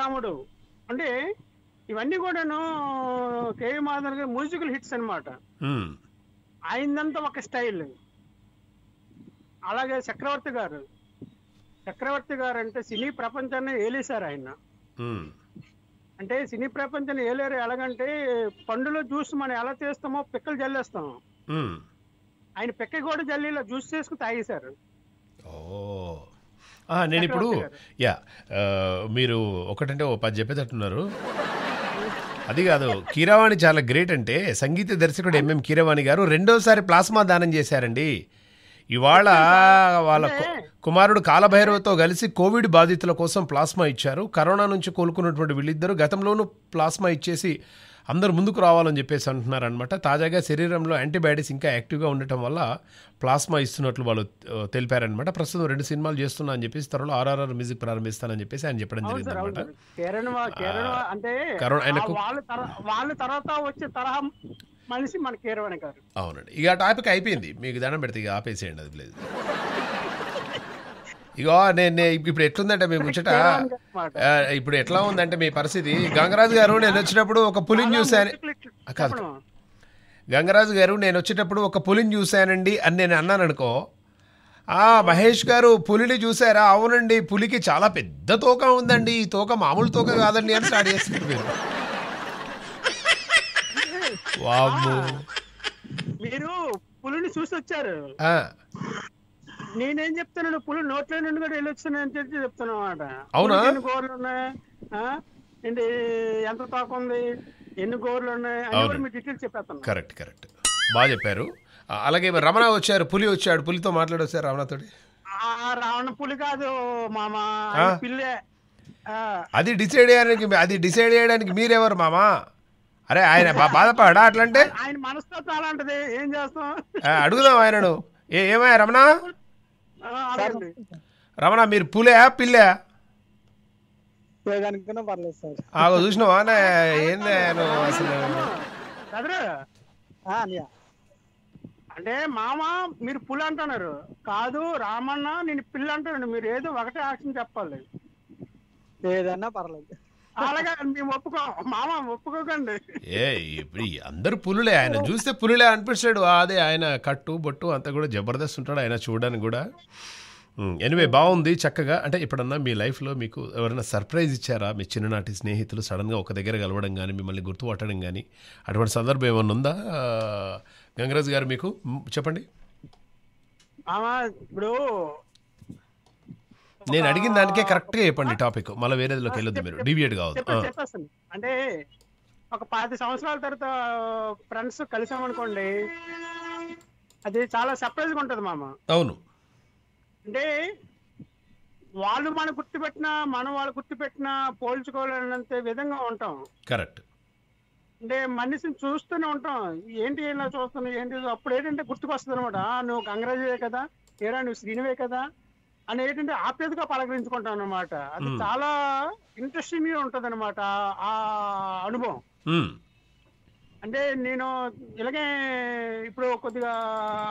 రాముడు అంటే ఇవన్నీ కూడాను కేవీ మాధవన్ గారి మ్యూజికల్ హిట్స్ అనమాట ఆయనంతా ఒక స్టైల్ అలాగే చక్రవర్తి గారు చక్రవర్తి గారు అంటే సినీ ప్రపంచాన్ని ఏలేశారు ఆయన అంటే సినీ ప్రపంచం ఏలేరు ఎలాగంటే పండులో జ్యూస్ మనం ఎలా చేస్తామో పిక్కలు జల్లేస్తాం ఆయన పిక్క కూడా జల్లీలో జ్యూస్ చేసుకుని తాగేశారు నేను ఇప్పుడు యా మీరు ఒకటంటే ఓ పది చెప్పేటట్టున్నారు అది కాదు కీరవాణి చాలా గ్రేట్ అంటే సంగీత దర్శకుడు ఎంఎం కీరవాణి గారు రెండోసారి ప్లాస్మా దానం చేశారండి ఇవాళ వాళ్ళ కుమారుడు కాలభైరవతో కలిసి కోవిడ్ బాధితుల కోసం ప్లాస్మా ఇచ్చారు కరోనా నుంచి కోలుకున్నటువంటి వీళ్ళిద్దరూ గతంలోనూ ప్లాస్మా ఇచ్చేసి అందరు ముందుకు రావాలని చెప్పేసి అంటున్నారనమాట తాజాగా శరీరంలో యాంటీబయాటిక్స్ ఇంకా యాక్టివ్గా ఉండటం వల్ల ప్లాస్మా ఇస్తున్నట్లు వాళ్ళు తెలిపారనమాట ప్రస్తుతం రెండు సినిమాలు చేస్తున్నా అని చెప్పేసి త్వరలో ఆర్ఆర్ఆర్ మ్యూజిక్ ప్రారంభిస్తానని చెప్పేసి ఆయన చెప్పడం జరిగింది అనమాట వాళ్ళ తర్వాత అవునండి ఇక టాపిక్ అయిపోయింది మీకు దండం పెడితే ఆపేసేయండి అది లేదు ఇగో నేను ఇప్పుడు ఎట్లుందంటే మీ ముచ్చట ఇప్పుడు ఎట్లా ఉందంటే మీ పరిస్థితి గంగరాజు గారు నేను వచ్చినప్పుడు ఒక పులిని చూశాను కాదు గంగరాజు గారు నేను వచ్చేటప్పుడు ఒక పులిని చూశానండి అని నేను అన్నాను అనుకో ఆ మహేష్ గారు పులిని చూసారా అవునండి పులికి చాలా పెద్ద తోక ఉందండి ఈ తోక మామూలు తోక కాదండి అని స్టార్ట్ చేస్తారు మీరు మీరు పులిని చూసి వచ్చారు నేనేం చెప్తాను పులి నోట్లో నుండి కూడా వెళ్ళొచ్చాను అని చెప్పి చెప్తాను అనమాట అవునా ఎన్ని గోర్లు ఉన్నాయి ఏంటి ఎంత తాకు ఉంది ఎన్ని గోర్లు ఉన్నాయి అని కూడా మీ డీటెయిల్స్ చెప్పేస్తాను కరెక్ట్ కరెక్ట్ బాగా చెప్పారు అలాగే రమణ వచ్చారు పులి వచ్చాడు పులితో వచ్చారు రమణ తోటి రావణ పులి కాదు మామా పిల్లే అది డిసైడ్ చేయడానికి అది డిసైడ్ చేయడానికి మీరెవరు మామా అరే ఆయన బాధపడా అట్లంటే ఆయన మనసు అలాంటిది ఏం చేస్తాం అడుగుదాం ఆయనను ఏమయ్యా రమణ రమణ మీరు పులే పిల్లే ఆగో చూసినావా ఏంది అసలు అంటే మామ మీరు పుల్ అంటున్నారు కాదు రామన్న నేను పిల్ల అంటున్నాను మీరు ఏదో ఒకటే యాక్షన్ చెప్పాలి ఏదన్నా పర్లేదు ఒప్పుకోకండి ఏ ఇప్పుడు అందరు పులులే ఆయన చూస్తే పులులే అనిపిస్తాడు అదే ఆయన కట్టు బొట్టు అంతా కూడా జబర్దస్త్ ఉంటాడు ఆయన చూడడానికి కూడా ఎనివే బాగుంది చక్కగా అంటే ఇప్పుడన్నా మీ లైఫ్లో మీకు ఎవరైనా సర్ప్రైజ్ ఇచ్చారా మీ చిన్ననాటి స్నేహితులు సడన్గా ఒక దగ్గర కలవడం కానీ మిమ్మల్ని గుర్తుపట్టడం కానీ అటువంటి సందర్భం ఏమైనా ఉందా గంగరాజ్ గారు మీకు చెప్పండి ఇప్పుడు నేను అడిగిన దానికే కరెక్ట్ గా చెప్పండి టాపిక్ మళ్ళీ వేరేదిలోకి వెళ్ళొద్దు మీరు డివియేట్ కావద్దు అంటే ఒక పది సంవత్సరాల తర్వాత ఫ్రెండ్స్ కలిసాం అనుకోండి అది చాలా సర్ప్రైజ్ గా ఉంటది మామ అవును అంటే వాళ్ళు మనం గుర్తుపెట్టినా మనం వాళ్ళు గుర్తుపెట్టినా పోల్చుకోలేనంత విధంగా ఉంటాం కరెక్ట్ అంటే మనిషిని చూస్తూనే ఉంటాం ఏంటి ఏంటో చూస్తున్నావు ఏంటి అప్పుడు ఏంటంటే వస్తుంది అనమాట నువ్వు గంగరాజువే కదా ఏడా నువ్వు శ్రీనివే కదా అని ఏంటంటే ఆప్యాయతగా పలకరించుకుంటాం అనమాట అది చాలా ఇంట్రెస్టింగ్ గా ఉంటది అనమాట ఆ అనుభవం అంటే నేను ఇలాగే ఇప్పుడు కొద్దిగా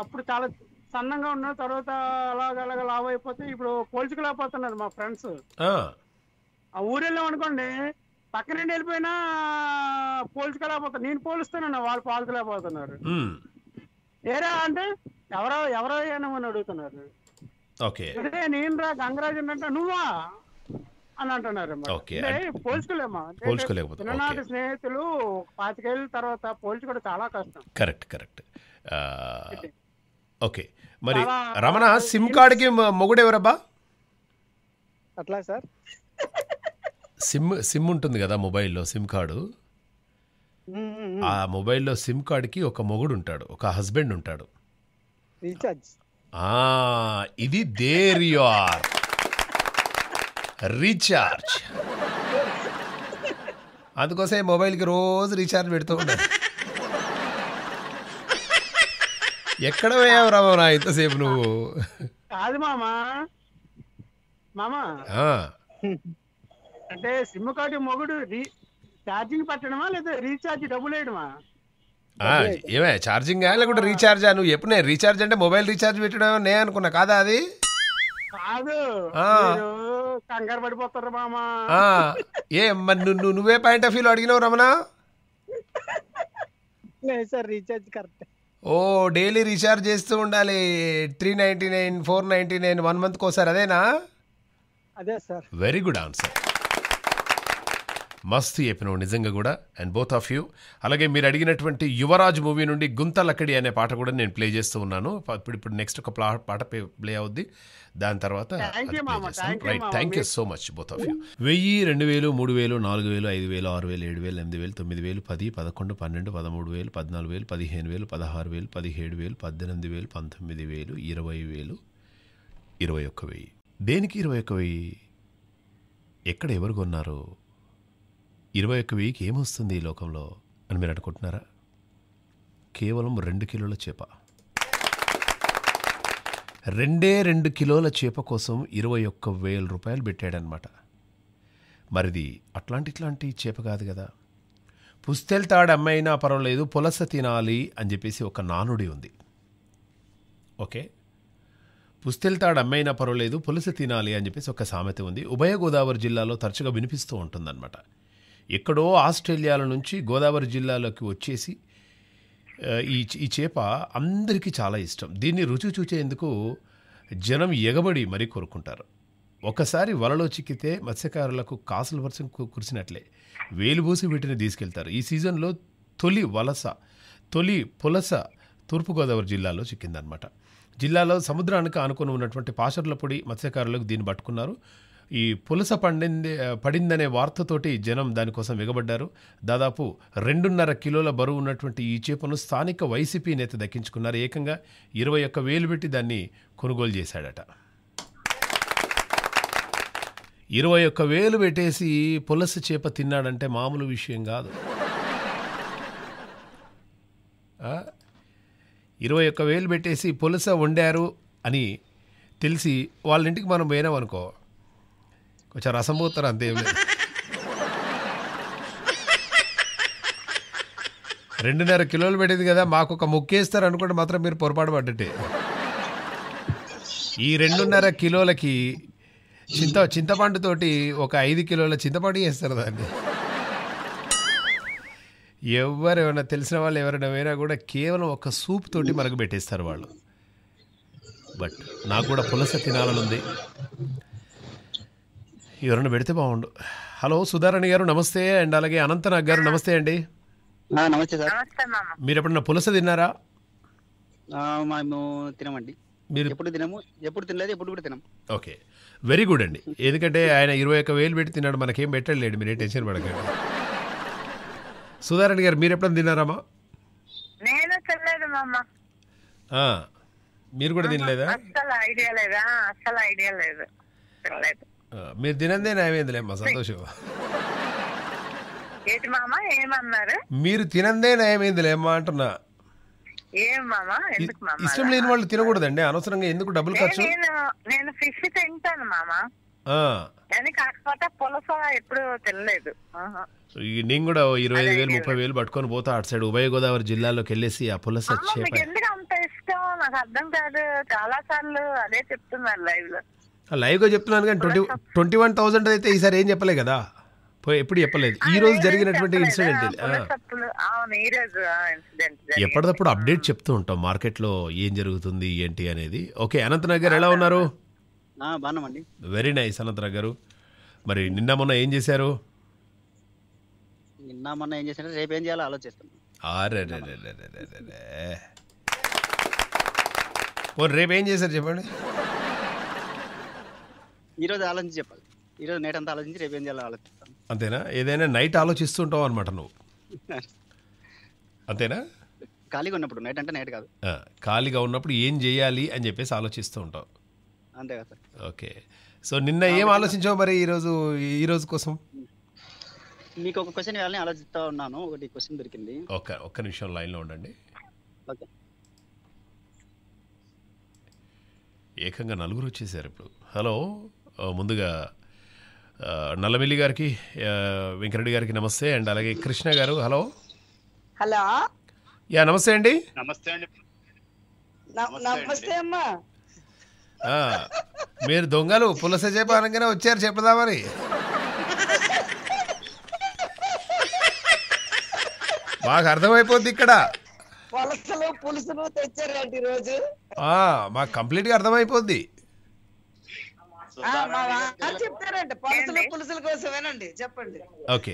అప్పుడు చాలా సన్నంగా ఉన్న తర్వాత అలాగ అలాగ లావైపోతే ఇప్పుడు పోల్చుకోలేకపోతున్నారు మా ఫ్రెండ్స్ ఆ ఊరెళ్ళం అనుకోండి పక్క నుండి వెళ్ళిపోయినా పోల్చుకోలేకపోతున్నారు నేను పోలుస్తానన్నా వాళ్ళు పోల్చలేకపోతున్నారు ఏరా అంటే ఎవరో ఎవరో అని అడుగుతున్నారు ఓకే అదే నేను రా గంగరాజు అంటే నువ్వా అని అంటున్నారమ్మా పోల్చుకోలేమా పోల్చుకోలేకపోతే చిన్ననాటి స్నేహితులు పాతికేళ్ళ తర్వాత పోల్చుకోవడం చాలా కష్టం కరెక్ట్ కరెక్ట్ ఓకే మరి రమణ సిమ్ కార్డుకి మొగుడు ఎవరబ్బా అట్లా సార్ సిమ్ సిమ్ ఉంటుంది కదా మొబైల్లో సిమ్ కార్డు ఆ మొబైల్లో సిమ్ కార్డ్కి ఒక మొగుడు ఉంటాడు ఒక హస్బెండ్ ఉంటాడు రీఛార్జ్ ఇది దేర్ యు రీఛార్జ్ అందుకోసం మొబైల్కి రోజు రీఛార్జ్ పెడుతూ ఉండదు ఎక్కడ పోయావు రామా నా ఇంతసేపు నువ్వు కాదు మామా మామా అంటే సిమ్ కార్డు మొగుడు రీ ఛార్జింగ్ పట్టడమా లేదా రీఛార్జ్ డబ్బులు వేయడమా ఏమే ఛార్జింగ్ లేకుంటే రీఛార్జ్ నువ్వు ఎప్పుడు నేను రీఛార్జ్ అంటే మొబైల్ రీఛార్జ్ పెట్టడం నేను అనుకున్నా కాదా అది కాదు కంగారు పడిపోతారు మామా ఏ మరి నువ్వు నువ్వే పాయింట్ ఆఫ్ వ్యూలో అడిగినావు రమణ సార్ రీఛార్జ్ కరెక్ట్ ఓ డైలీ రీఛార్జ్ చేస్తూ ఉండాలి three ninety nine four ninety nine one మంత్కి ఒకసారి అదేనా అదే సార్ వెరీ గుడ్ ఆన్సర్ మస్తు చెప్పినవు నిజంగా కూడా అండ్ బోత్ ఆఫ్ యూ అలాగే మీరు అడిగినటువంటి యువరాజ్ మూవీ నుండి గుంత లక్కడి అనే పాట కూడా నేను ప్లే చేస్తూ ఉన్నాను ఇప్పుడు ఇప్పుడు నెక్స్ట్ ఒక పాట ప్లే అవుద్ది దాని తర్వాత right thank you so much both of you వెయ్యి రెండు వేలు మూడు వేలు నాలుగు వేలు ఐదు వేలు ఆరు వేలు ఏడు వేలు ఎనిమిది వేలు తొమ్మిది వేలు పది పదకొండు పన్నెండు పదమూడు వేలు పద్నాలుగు వేలు పదిహేను వేలు పదహారు వేలు పదిహేడు వేలు పద్దెనిమిది వేలు పంతొమ్మిది వేలు ఇరవై వేలు ఇరవై ఒక్క వెయ్యి దేనికి ఇరవై ఒక్క వెయ్యి ఎక్కడ ఎవరు కొన్నారు ఇరవై ఒక్క వెయ్యికి ఏమొస్తుంది ఈ లోకంలో అని మీరు అనుకుంటున్నారా కేవలం రెండు కిలోల చేప రెండే రెండు కిలోల చేప కోసం ఇరవై ఒక్క వేల రూపాయలు పెట్టాడనమాట మరిది అట్లాంటి ఇట్లాంటి చేప కాదు కదా పుస్తెల్తాడు అమ్మైనా పర్వాలేదు పులస తినాలి అని చెప్పేసి ఒక నానుడి ఉంది ఓకే పుస్తెల్తాడు అమ్మైనా పర్వాలేదు పులస తినాలి అని చెప్పేసి ఒక సామెత ఉంది ఉభయ గోదావరి జిల్లాలో తరచుగా వినిపిస్తూ ఉంటుందన్నమాట ఎక్కడో ఆస్ట్రేలియాల నుంచి గోదావరి జిల్లాలోకి వచ్చేసి ఈ ఈ చేప అందరికీ చాలా ఇష్టం దీన్ని రుచి చూచేందుకు జనం ఎగబడి మరీ కోరుకుంటారు ఒకసారి వలలో చిక్కితే మత్స్యకారులకు కాసుల వర్షం కురిసినట్లే వేలుబూసి వీటిని తీసుకెళ్తారు ఈ సీజన్లో తొలి వలస తొలి పులస తూర్పుగోదావరి జిల్లాలో చిక్కిందనమాట జిల్లాలో సముద్రానికి ఆనుకుని ఉన్నటువంటి పొడి మత్స్యకారులకు దీన్ని పట్టుకున్నారు ఈ పులస పండింది పడిందనే వార్తతోటి జనం దానికోసం వెగబడ్డారు దాదాపు రెండున్నర కిలోల బరువు ఉన్నటువంటి ఈ చేపను స్థానిక వైసీపీ నేత దక్కించుకున్నారు ఏకంగా ఇరవై ఒక్క వేలు పెట్టి దాన్ని కొనుగోలు చేశాడట ఇరవై ఒక్క వేలు పెట్టేసి పులస చేప తిన్నాడంటే మామూలు విషయం కాదు ఇరవై ఒక్క వేలు పెట్టేసి పులస వండారు అని తెలిసి వాళ్ళ ఇంటికి మనం పోయినామనుకో కొంచెం రసం పోతారు అంతే లేదు రెండున్నర కిలోలు పెట్టింది కదా మాకు ఒక ముక్కేస్తారు అనుకుంటే మాత్రం మీరు పొరపాటు పడ్డట్టే ఈ రెండున్నర కిలోలకి చింత చింతపండుతోటి ఒక ఐదు కిలోల చింతపండు చేస్తారు దాన్ని ఎవరేమైనా ఏమైనా తెలిసిన వాళ్ళు ఎవరైనా వేరే కూడా కేవలం ఒక సూప్ తోటి మనకు పెట్టేస్తారు వాళ్ళు బట్ నాకు కూడా పులస తినాలనుంది ఎవరన్నా పెడితే బాగుండు హలో సుధారాణి గారు నమస్తే అండ్ అలాగే అనంతనాగ్ గారు నమస్తే అండి నమస్తే సార్ మీరు ఎప్పుడన్నా పులస తిన్నారా మేము తినమండి మీరు ఎప్పుడు తినము ఎప్పుడు తినలేదు ఎప్పుడు కూడా తినము ఓకే వెరీ గుడ్ అండి ఎందుకంటే ఆయన ఇరవై ఒక్క వేలు పెట్టి తిన్నాడు మనకేం పెట్టలేడు మీరే టెన్షన్ పడకండి సుధారాణి గారు మీరు ఎప్పుడన్నా తిన్నారామా మీరు కూడా తినలేదా అసలు ఐడియా లేదా అసలు ఐడియా లేదు మీరు తినందే నయమైందిలేమ్మా సంతోషం ఏంటి మామ ఏమన్నారు మీరు తినందే నయమైందిలేమ్మా అంటున్నా ఏం మామ ఎందుకు మామ ఇష్టం లేని వాళ్ళు తినకూడదండి అనవసరంగా ఎందుకు డబ్బులు ఖర్చు నేను ఫిష్ తింటాను మామా కానీ కాకపోతే పులస ఎప్పుడు తినలేదు నేను కూడా ఇరవై ఐదు వేలు ముప్పై వేలు పట్టుకొని పోతా అటు సైడ్ ఉభయ గోదావరి జిల్లాలోకి వెళ్ళేసి ఆ పులస ఎందుకు అంత ఇష్టం నాకు అర్థం కాదు చాలా సార్లు అదే చెప్తున్నారు లైవ్ లో లైవ్గా చెప్తున్నాను కానీ ట్వంటీ ట్వంటీ వన్ థౌసండ్ అయితే ఈసారి ఏం చెప్పలేదు కదా ఎప్పుడు చెప్పలేదు ఈ రోజు జరిగినటువంటి ఇన్సిడెంట్ ఎప్పటికప్పుడు అప్డేట్ చెప్తూ ఉంటాం మార్కెట్లో ఏం జరుగుతుంది ఏంటి అనేది ఓకే అనంతనాగ్ గారు ఎలా ఉన్నారు వెరీ నైస్ అనంతనాగ్ గారు మరి నిన్న మొన్న ఏం చేశారు నిన్న మొన్న ఏం చేశారు రేపు ఏం చేయాలో ఆలోచిస్తాం రేపు ఏం చేశారు చెప్పండి ఈ రోజు ఆలోచించి చెప్పాలి ఈ రోజు నైట్ అంతా ఆలోచించి రేపు ఏం చేయాలో ఆలోచిస్తాను అంతేనా ఏదైనా నైట్ ఆలోచిస్తుంటావు అనమాట నువ్వు అంతేనా ఖాళీగా ఉన్నప్పుడు నైట్ అంటే నైట్ కాదు ఖాళీగా ఉన్నప్పుడు ఏం చేయాలి అని చెప్పేసి ఆలోచిస్తూ ఉంటావు అంతే కదా ఓకే సో నిన్న ఏం ఆలోచించావు మరి ఈరోజు ఈ రోజు కోసం మీకు ఒక క్వశ్చన్ ఇవ్వాలని ఆలోచిస్తా ఉన్నాను ఒకటి క్వశ్చన్ దొరికింది ఓకే ఒక్క నిమిషం లైన్లో ఉండండి ఓకే ఏకంగా నలుగురు వచ్చేసారు ఇప్పుడు హలో ముందుగా నల్లమిల్లి గారికి వెంకరెడ్డి గారికి నమస్తే అండ్ అలాగే కృష్ణ గారు హలో హలో యా నమస్తే అండి నమస్తే అండి నమస్తే అమ్మా మీరు దొంగలు పులస చేప అనగానే వచ్చారు చెప్పదా మరి మాకు అర్థమైపోద్ది ఇక్కడ పులసలు పులుసులు తెచ్చారండి రోజు మాకు కంప్లీట్గా అర్థమైపోద్ది చెప్తారండి పులుసుల కోసమేనండి చెప్పండి ఓకే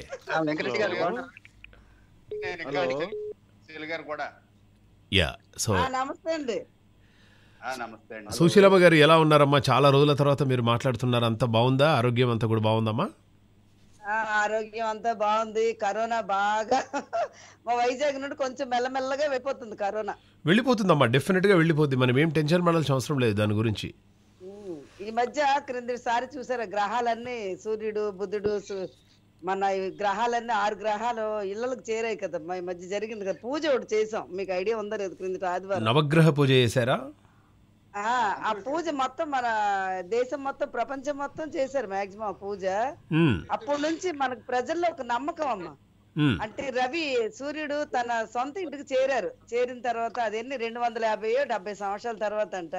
సుశీలమ్మ గారు ఎలా ఉన్నారమ్మా చాలా రోజుల తర్వాత మీరు మాట్లాడుతున్నారు అంతా బాగుందా ఆరోగ్యం అంతా కూడా బాగుందమ్మా ఆరోగ్యం అంతా బాగుంది కరోనా బాగా మా వైజాగ్ నుండి కొంచెం మెల్లమెల్లగా వెళ్ళిపోతుంది కరోనా వెళ్ళిపోతుందమ్మా డెఫినెట్ గా వెళ్ళిపోద్ది మనం ఏం టెన్షన్ పడాల్సిన అవసరం లేదు దాని గురించి ఈ మధ్య క్రింది సారి చూసారా గ్రహాలన్నీ సూర్యుడు బుద్ధుడు మన గ్రహాలన్నీ ఆరు గ్రహాలు ఇళ్లకు చేరాయి కదా ఈ మధ్య జరిగింది కదా పూజ ఒకటి చేసాం మీకు ఐడియా ఉందా లేదు క్రింది ఆదివారం నవగ్రహ పూజ చేశారా ఆ పూజ మొత్తం మన దేశం మొత్తం ప్రపంచం మొత్తం చేశారు మాక్సిమం ఆ పూజ అప్పటి నుంచి మనకు ప్రజల్లో ఒక నమ్మకం అమ్మ అంటే రవి సూర్యుడు తన సొంత ఇంటికి చేరారు చేరిన తర్వాత ఎన్ని రెండు వందల యాభై డెబ్బై సంవత్సరాల తర్వాత అంట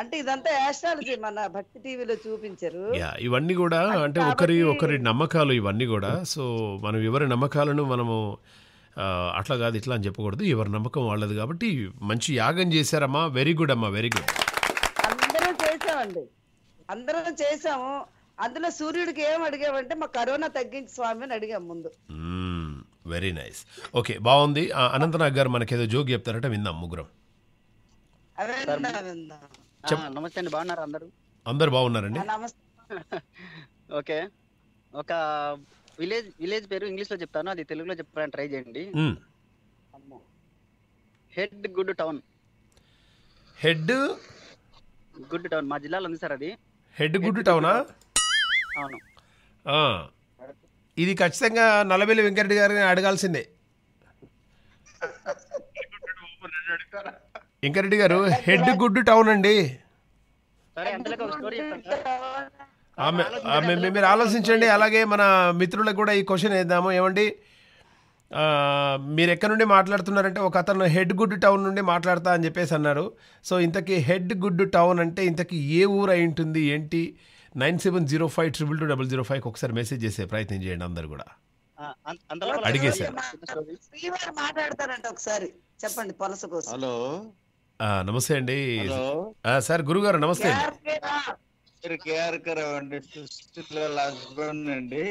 అంటే ఇదంతా యాస్ట్రాలజీ మన భక్తి టీవీలో చూపించారు ఇవన్నీ కూడా అంటే ఒకరి ఒకరి నమ్మకాలు ఇవన్నీ కూడా సో మనం ఎవరి నమ్మకాలను మనము అట్లా కాదు ఇట్లా అని చెప్పకూడదు ఎవరి నమ్మకం వాళ్ళది కాబట్టి మంచి యాగం చేశారమ్మా వెరీ గుడ్ అమ్మా వెరీ గుడ్ అందరం చేసామండి అందరం చేసాము అందులో సూర్యుడికి ఏం అడిగామంటే మా కరోనా తగ్గించి స్వామి అని అడిగాం ముందు వెరీ నైస్ ఓకే బాగుంది అనంతనాగ్ గారు మనకేదో జోక్ చెప్తారట విందాం ముగ్గురం విందాం నమస్తే అండి బాగున్నారు అందరూ అందరు బాగున్నారండి ఓకే ఒక విలేజ్ విలేజ్ పేరు ఇంగ్లీష్ లో చెప్తాను అది తెలుగులో చెప్పడానికి ట్రై చేయండి head good town head good town మా జిల్లాలో ఉంది సార్ అది హెడ్ గుడ్ టౌనా అవును ఇది ఖచ్చితంగా నలబెల్లి వెంకరెడ్డి గారిని అడగాల్సిందే ఇంకారెడ్డి గారు హెడ్ గుడ్ టౌన్ అండి మీరు ఆలోచించండి అలాగే మన మిత్రులకు కూడా ఈ క్వశ్చన్ వేద్దాము ఏమండి మీరు ఎక్కడి నుండి మాట్లాడుతున్నారంటే ఒక అతను హెడ్ గుడ్ టౌన్ నుండి మాట్లాడతా అని చెప్పేసి అన్నారు సో ఇంతకీ హెడ్ గుడ్ టౌన్ అంటే ఇంతకీ ఏ ఊరు అయి ఉంటుంది ఏంటి nine seven zero five triple two double zero five ఒకసారి మెసేజ్ చేసే ప్రయత్నం చేయండి అందరు కూడా అడిగేసారు ఒకసారి చెప్పండి హలో నమస్తే అండి సార్ ఆ, సార్ గురుగారు నమస్తే అండి మీరు అండి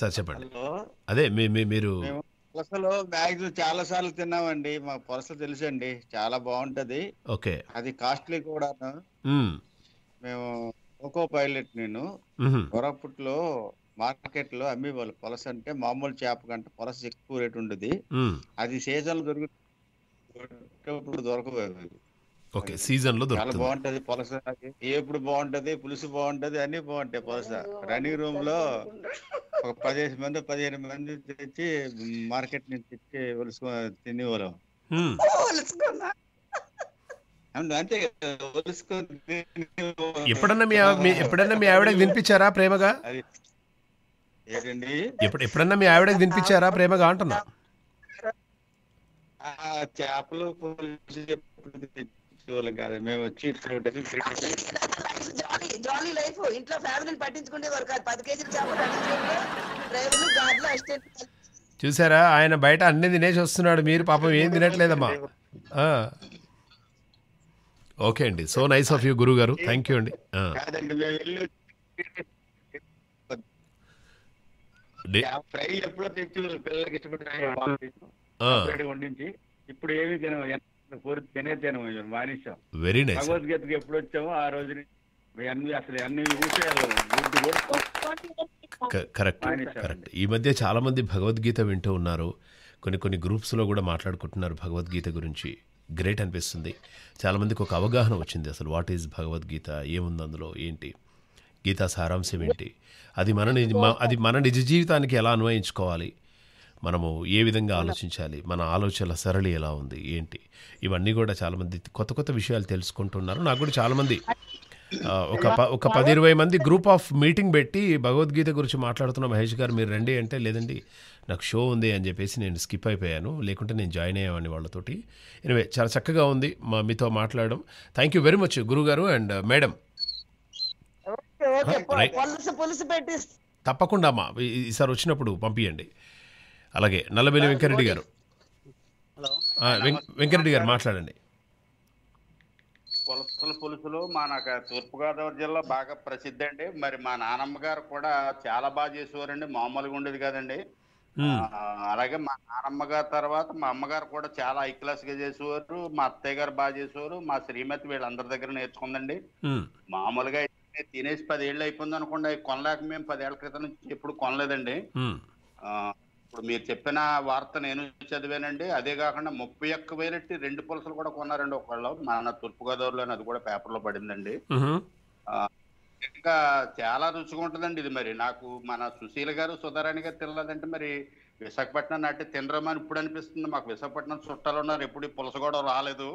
సార్ చెప్పండి అదే మీరు మేము బ్యాగ్స్ చాలా సార్లు తిన్నామండి మా తెలుసు అండి చాలా బాగుంటది ఓకే అది కాస్ట్లీ కూడాను మేము కోకో పైలట్ నేను కొరపుట్లో మార్కెట్ లో అమ్మేవాళ్ళు పులస అంటే మామూలు చేప కంటే పులస ఎక్కువ రేట్ ఉండదు అది సీజన్ దొరుకుతుంది ఓకే సీజన్ లో చాలా బాగుంటది పులస ఎప్పుడు బాగుంటది పులుసు బాగుంటది అన్ని బాగుంటాయి పులస రన్నింగ్ రూమ్ లో ఒక పదిహేను మంది పదిహేను మంది తెచ్చి మార్కెట్ నుంచి తెచ్చి ఒలుసుకొని తినేవాళ్ళం అంతే ఎప్పుడన్నా మీ ఎప్పుడన్నా మీ ఆవిడకి తినిపించారా ప్రేమగా ఏంటండి ఎప్పుడన్నా మీ ఆవిడకి తినిపించారా ప్రేమగా అంటున్నా ఆ చేపలు మేము వచ్చి జాలీ లైఫ్ ఇంట్లో ఫ్యామిలీని పది కేజీలు చేపలు చూసారా ఆయన బయట అన్ని తినేసి వస్తున్నాడు మీరు పాపం ఏం తినట్లేదమ్మా ఓకే అండి సో నైస్ ఆఫ్ యూ గురువు గారు థ్యాంక్ యూ అండి ఫ్రై ఎప్పుడో తెచ్చు పిల్లలకి వండించి ఇప్పుడు ఏమి తినం పూర్తి తినే తినం మానేశాం వెరీ నైస్ భగవద్గీతకి ఎప్పుడు వచ్చామో ఆ రోజు కరెక్ట్ కరెక్ట్ ఈ మధ్య చాలా మంది భగవద్గీత వింటూ ఉన్నారు కొన్ని కొన్ని గ్రూప్స్లో కూడా మాట్లాడుకుంటున్నారు భగవద్గీత గురించి గ్రేట్ అనిపిస్తుంది చాలామందికి ఒక అవగాహన వచ్చింది అసలు వాట్ ఈజ్ భగవద్గీత ఏముంది అందులో ఏంటి గీతా సారాంశం ఏంటి అది మన అది మన నిజ జీవితానికి ఎలా అన్వయించుకోవాలి మనము ఏ విధంగా ఆలోచించాలి మన ఆలోచనల సరళి ఎలా ఉంది ఏంటి ఇవన్నీ కూడా చాలామంది కొత్త కొత్త విషయాలు తెలుసుకుంటున్నారు నాకు కూడా చాలామంది ఒక ఒక పది ఇరవై మంది గ్రూప్ ఆఫ్ మీటింగ్ పెట్టి భగవద్గీత గురించి మాట్లాడుతున్న మహేష్ గారు మీరు రండి అంటే లేదండి నాకు షో ఉంది అని చెప్పేసి నేను స్కిప్ అయిపోయాను లేకుంటే నేను జాయిన్ అయ్యామని వాళ్ళతోటి ఎనివే చాలా చక్కగా ఉంది మా మీతో మాట్లాడడం థ్యాంక్ యూ వెరీ మచ్ గురుగారు అండ్ మేడం తప్పకుండా అమ్మా ఈసారి వచ్చినప్పుడు పంపించండి అలాగే నల్లబెల్లి వెంకరెడ్డి గారు వెంకరెడ్డి గారు మాట్లాడండి పులసల పులుసులు మా నాకు తూర్పుగోదావరి జిల్లా బాగా ప్రసిద్ధి అండి మరి మా నానమ్మ గారు కూడా చాలా బాగా చేసేవారండి మామూలుగా ఉండేది కదండి అలాగే మా నానమ్మ గారి తర్వాత మా అమ్మగారు కూడా చాలా హై క్లాస్ గా చేసేవారు మా అత్తయ్య గారు బాగా చేసేవారు మా శ్రీమతి వీళ్ళందరి దగ్గర నేర్చుకుందండి మామూలుగా తినేసి పదేళ్ళు అయిపోయింది అనుకోండి కొనలేక మేము పదేళ్ల క్రితం నుంచి ఎప్పుడు కొనలేదండి ఇప్పుడు మీరు చెప్పిన వార్త నేను చదివానండి అదే కాకుండా ముప్పై ఒక్క వేలెట్టి రెండు పులసలు కూడా కొన్నారండి ఒకళ్ళు మన తూర్పుగోదావరిలోనే అది కూడా పేపర్లో పడిందండి ఇంకా చాలా రుచిగా ఉంటుందండి ఇది మరి నాకు మన సుశీల గారు సుధారాణి గారు తినలేదంటే మరి విశాఖపట్నం అంటే తినరమని ఇప్పుడు అనిపిస్తుంది మాకు విశాఖపట్నం చుట్టాలు ఉన్నారు ఎప్పుడు పులస కూడా రాలేదు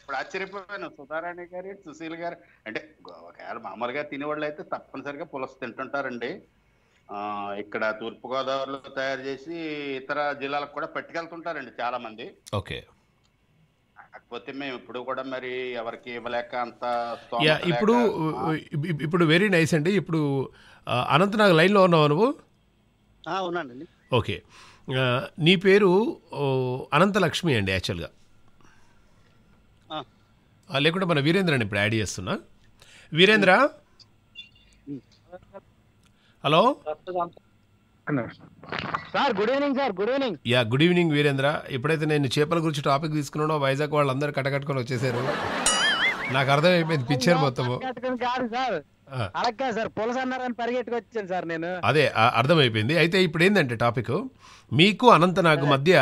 ఇప్పుడు ఆశ్చర్యపోయాను సుధారాణి గారు సుశీల గారు అంటే ఒకవేళ మామూలుగా తినేవాళ్ళు అయితే తప్పనిసరిగా పులస తింటుంటారండి ఇక్కడ తూర్పుగోదావరిలో తయారు చేసి ఇతర జిల్లాలకు కూడా పట్టుకెళ్తుంటారండి చాలా మంది ఓకే కాకపోతే మేము ఇప్పుడు కూడా మరి ఎవరికి ఇవ్వలేక అంత ఇప్పుడు ఇప్పుడు వెరీ నైస్ అండి ఇప్పుడు అనంత లైన్ లైన్లో ఉన్నావు నువ్వు అవునండి ఓకే నీ పేరు అనంత లక్ష్మి అండి యాక్చువల్గా లేకుంటే మన వీరేంద్ర అండి ఇప్పుడు యాడ్ చేస్తున్నా Virendra hello sir good evening sir good evening ya good evening Virendra ఎప్పుడైతే నేను చేపల గురించి టాపిక్ తీసుకున్నాడో వైజాగ్ వాళ్ళందరూ కట్టకట్టుకొని వచ్చేసారు నాకు అర్థమైపోయింది పిక్చర్ మొత్తం కాదు సార్ సార్ నేను అదే అర్థమైపోయింది అయితే ఇప్పుడు ఏంటంటే టాపిక్ మీకు అనంత నాకు మధ్య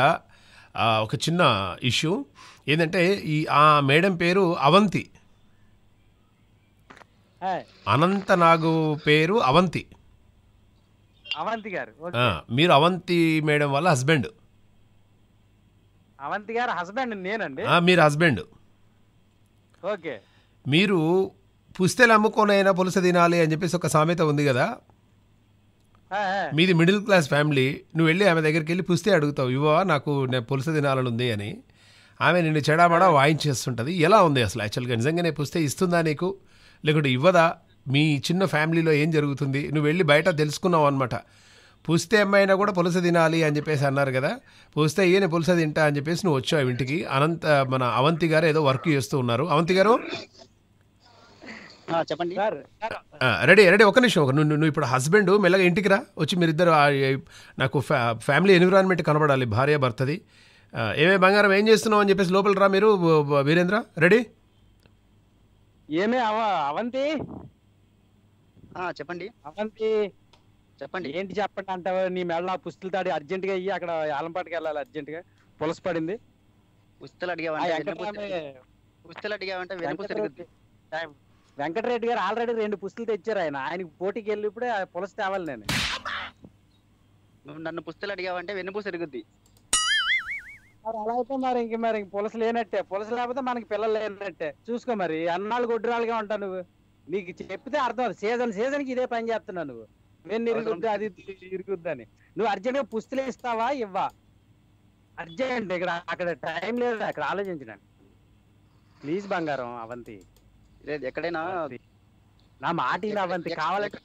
ఒక చిన్న ఇష్యూ ఏంటంటే ఈ ఆ మేడం పేరు అవంతి అనంతనాగు పేరు అవంతి అవంతి గారు మీరు అవంతి మేడం వాళ్ళ హస్బెండ్ అవంతి గారు హస్బెండ్ నేనండి మీరు హస్బెండ్ ఓకే మీరు పుస్తెలు అమ్ముకోనైనా పులస తినాలి అని చెప్పేసి ఒక సామెత ఉంది కదా మీది మిడిల్ క్లాస్ ఫ్యామిలీ నువ్వు వెళ్ళి ఆమె దగ్గరికి వెళ్ళి పుస్తే అడుగుతావు ఇవ్వ నాకు నేను పులస తినాలని ఉంది అని ఆమె నిన్ను చెడామడా వాయించేస్తుంటుంది ఎలా ఉంది అసలు యాక్చువల్గా నిజంగానే పుస్తే ఇస్తుందా నీకు లేకుంటే ఇవ్వదా మీ చిన్న ఫ్యామిలీలో ఏం జరుగుతుంది నువ్వు వెళ్ళి బయట తెలుసుకున్నావు అనమాట పుస్తే అమ్మాయినా కూడా పులస తినాలి అని చెప్పేసి అన్నారు కదా పుస్తే ఈయన పులస తింటా అని చెప్పేసి నువ్వు వచ్చావు ఇంటికి అనంత మన అవంతి గారు ఏదో వర్క్ చేస్తూ ఉన్నారు అవంతి గారు చెప్పండి రెడీ రెడీ ఒక నిమిషం నువ్వు నువ్వు ఇప్పుడు హస్బెండ్ మెల్లగా ఇంటికి రా వచ్చి మీరిద్దరు నాకు ఫ్యామిలీ ఎన్విరాన్మెంట్ కనబడాలి భార్య భర్తది ఏమే బంగారం ఏం చేస్తున్నావు అని చెప్పేసి లోపల రా మీరు వీరేంద్ర రెడీ ఏమే అవంతి చెప్పండి అవంతి చెప్పండి ఏంటి చెప్పండి అంట నీ మెడ నా తాడి అర్జెంట్ గా అయ్యి అక్కడ ఆలంపాటికి వెళ్ళాలి అర్జెంట్ గా పులస పడింది పుస్తలు అడిగావంటే పుస్తులు అడిగావంటే వెంకటరెడ్డి గారు ఆల్రెడీ రెండు పుస్తలు తెచ్చారు ఆయన ఆయన పోటీకి వెళ్ళినప్పుడే పులస తేవాలి నేను నన్ను పుస్తలు అడిగావంటే వెన్నుపూస ఎరుగుద్ది మరి అలా అయితే మరి ఇంక మరి పులస లేనట్టే పులస లేకపోతే మనకి పిల్లలు లేనట్టే చూసుకో మరి అన్నాళ్ళు గొడ్డురాలుగా ఉంటావు నువ్వు నీకు చెప్తే అర్థం సీజన్ సీజన్ కి ఇదే పని చేస్తున్నావు నువ్వు నేను ఇరుగుద్ది అది ఇరుగుద్దని నువ్వు అర్జెంట్ గా పుస్తులు ఇస్తావా ఇవ్వా అర్జెంట్ ఇక్కడ అక్కడ టైం లేదు అక్కడ ఆలోచించడానికి ప్లీజ్ బంగారం అవంతి లేదు ఎక్కడైనా నా మాట అవంతి కావాలంటే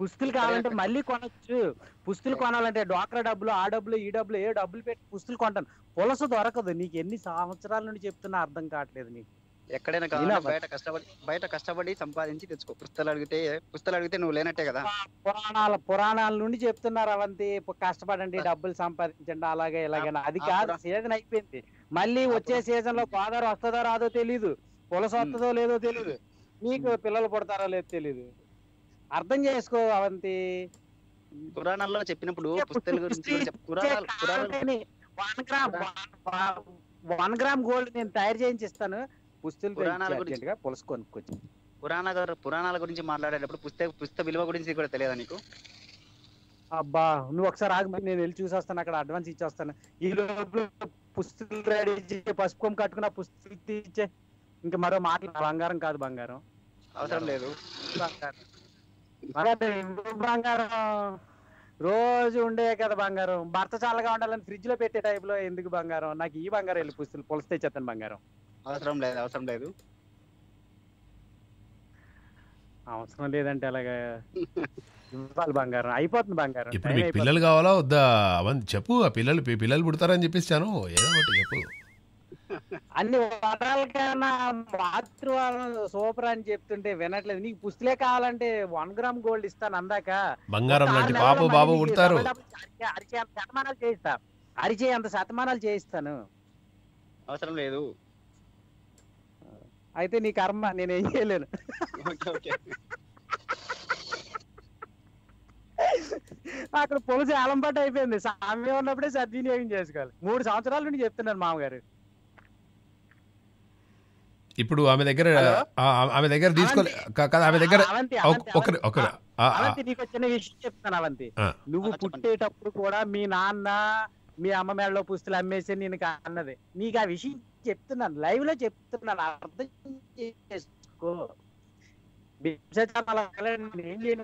పుస్తులు కావాలంటే మళ్ళీ కొనొచ్చు పుస్తులు కొనాలంటే డ్వాక్రా డబ్బులు ఆ డబ్బులు ఈ డబ్బులు ఏ డబ్బులు పెట్టి పుస్తులు కొంటాను పులస దొరకదు నీకు ఎన్ని సంవత్సరాల నుండి చెప్తున్నా అర్థం కావట్లేదు నీకు ఎక్కడైనా కావాలి బయట కష్టపడి బయట కష్టపడి సంపాదించి తెచ్చుకో పుస్తకాలు అడిగితే పుస్తకాలు అడిగితే నువ్వు లేనట్టే కదా పురాణాల పురాణాల నుండి చెప్తున్నారు అవంతి కష్టపడండి డబ్బులు సంపాదించండి అలాగే ఇలాగైనా అది కాదు సీజన్ అయిపోయింది మళ్ళీ వచ్చే సీజన్ లో గోదావరి వస్తుందో రాదో తెలీదు పులస వస్తుందో లేదో తెలీదు నీకు పిల్లలు పుడతారో లేదో తెలీదు అర్థం చేసుకో అవంతి పురాణాల్లో చెప్పినప్పుడు పుస్తకాల గురించి one gram one gram gold నేను తయారు చేయించి ఇస్తాను పురాణ పురాణాల గురించి మాట్లాడేటప్పుడు పుస్తక పుస్తక విలువ గురించి కూడా తెలియదా నీకు అబ్బా నువ్వు ఒకసారి ఆగి నేను వెళ్ళి చూసేస్తాను అక్కడ అడ్వాన్స్ ఇచ్చేస్తాను ఈ లోపల పుస్తకం రెడీ పసుపుకం కట్టుకున్న పుస్తకం తీచ్చే ఇంకా మరో మాటలు బంగారం కాదు బంగారం అవసరం లేదు బంగారం రోజు ఉండే కదా బంగారం భర్త చాలాగా ఉండాలని ఫ్రిడ్జ్ లో పెట్టే టైప్ లో ఎందుకు బంగారం నాకు ఈ బంగారం వెళ్ళి పుస్తలు పులస తెచ్చేస్తాను బంగారం అవసరం లేదు అవసరం లేదు అవసరం లేదంటే అలాగా ఇవ్వాలి బంగారం అయిపోతుంది బంగారం ఇప్పుడు మీకు పిల్లలు కావాలా వద్దా అవన్నీ చెప్పు ఆ పిల్లలు పిల్లలు పుడతారని చెప్పిస్తాను ఏదో ఒకటి చెప్పు అన్ని వరాలకైనా మాతృవాదం సూపర్ అని చెప్తుంటే వినట్లేదు నీకు పుస్తలే కావాలంటే వన్ గ్రామ్ గోల్డ్ ఇస్తాను అందాక బంగారం లాంటి బాబు బాబు పుడతారు అరిచే అంత శతమానాలు చేయిస్తా అరిచే అంత శతమానాలు చేయిస్తాను అవసరం లేదు అయితే నీ కర్మ నేను వేయలేను అక్కడ పొలుసు ఆలంపాటు అయిపోయింది స్వామి ఉన్నప్పుడే సద్వినియోగం చేసుకోవాలి మూడు సంవత్సరాల నుండి చెప్తున్నాను మామగారు ఇప్పుడు ఆమె దగ్గర ఆమె దగ్గర తీసుకోలే ఆమె దగ్గర నీకు వచ్చిన విషయం చెప్తాను అవంతి నువ్వు పుట్టేటప్పుడు కూడా మీ నాన్న మీ అమ్మ మేడలో పుస్తలు అమ్మేసి నేను అన్నది నీకు ఆ విషయం చెప్తున్నాను లైవ్ లో చెప్తున్నాను అర్థం చేసుకో ఏం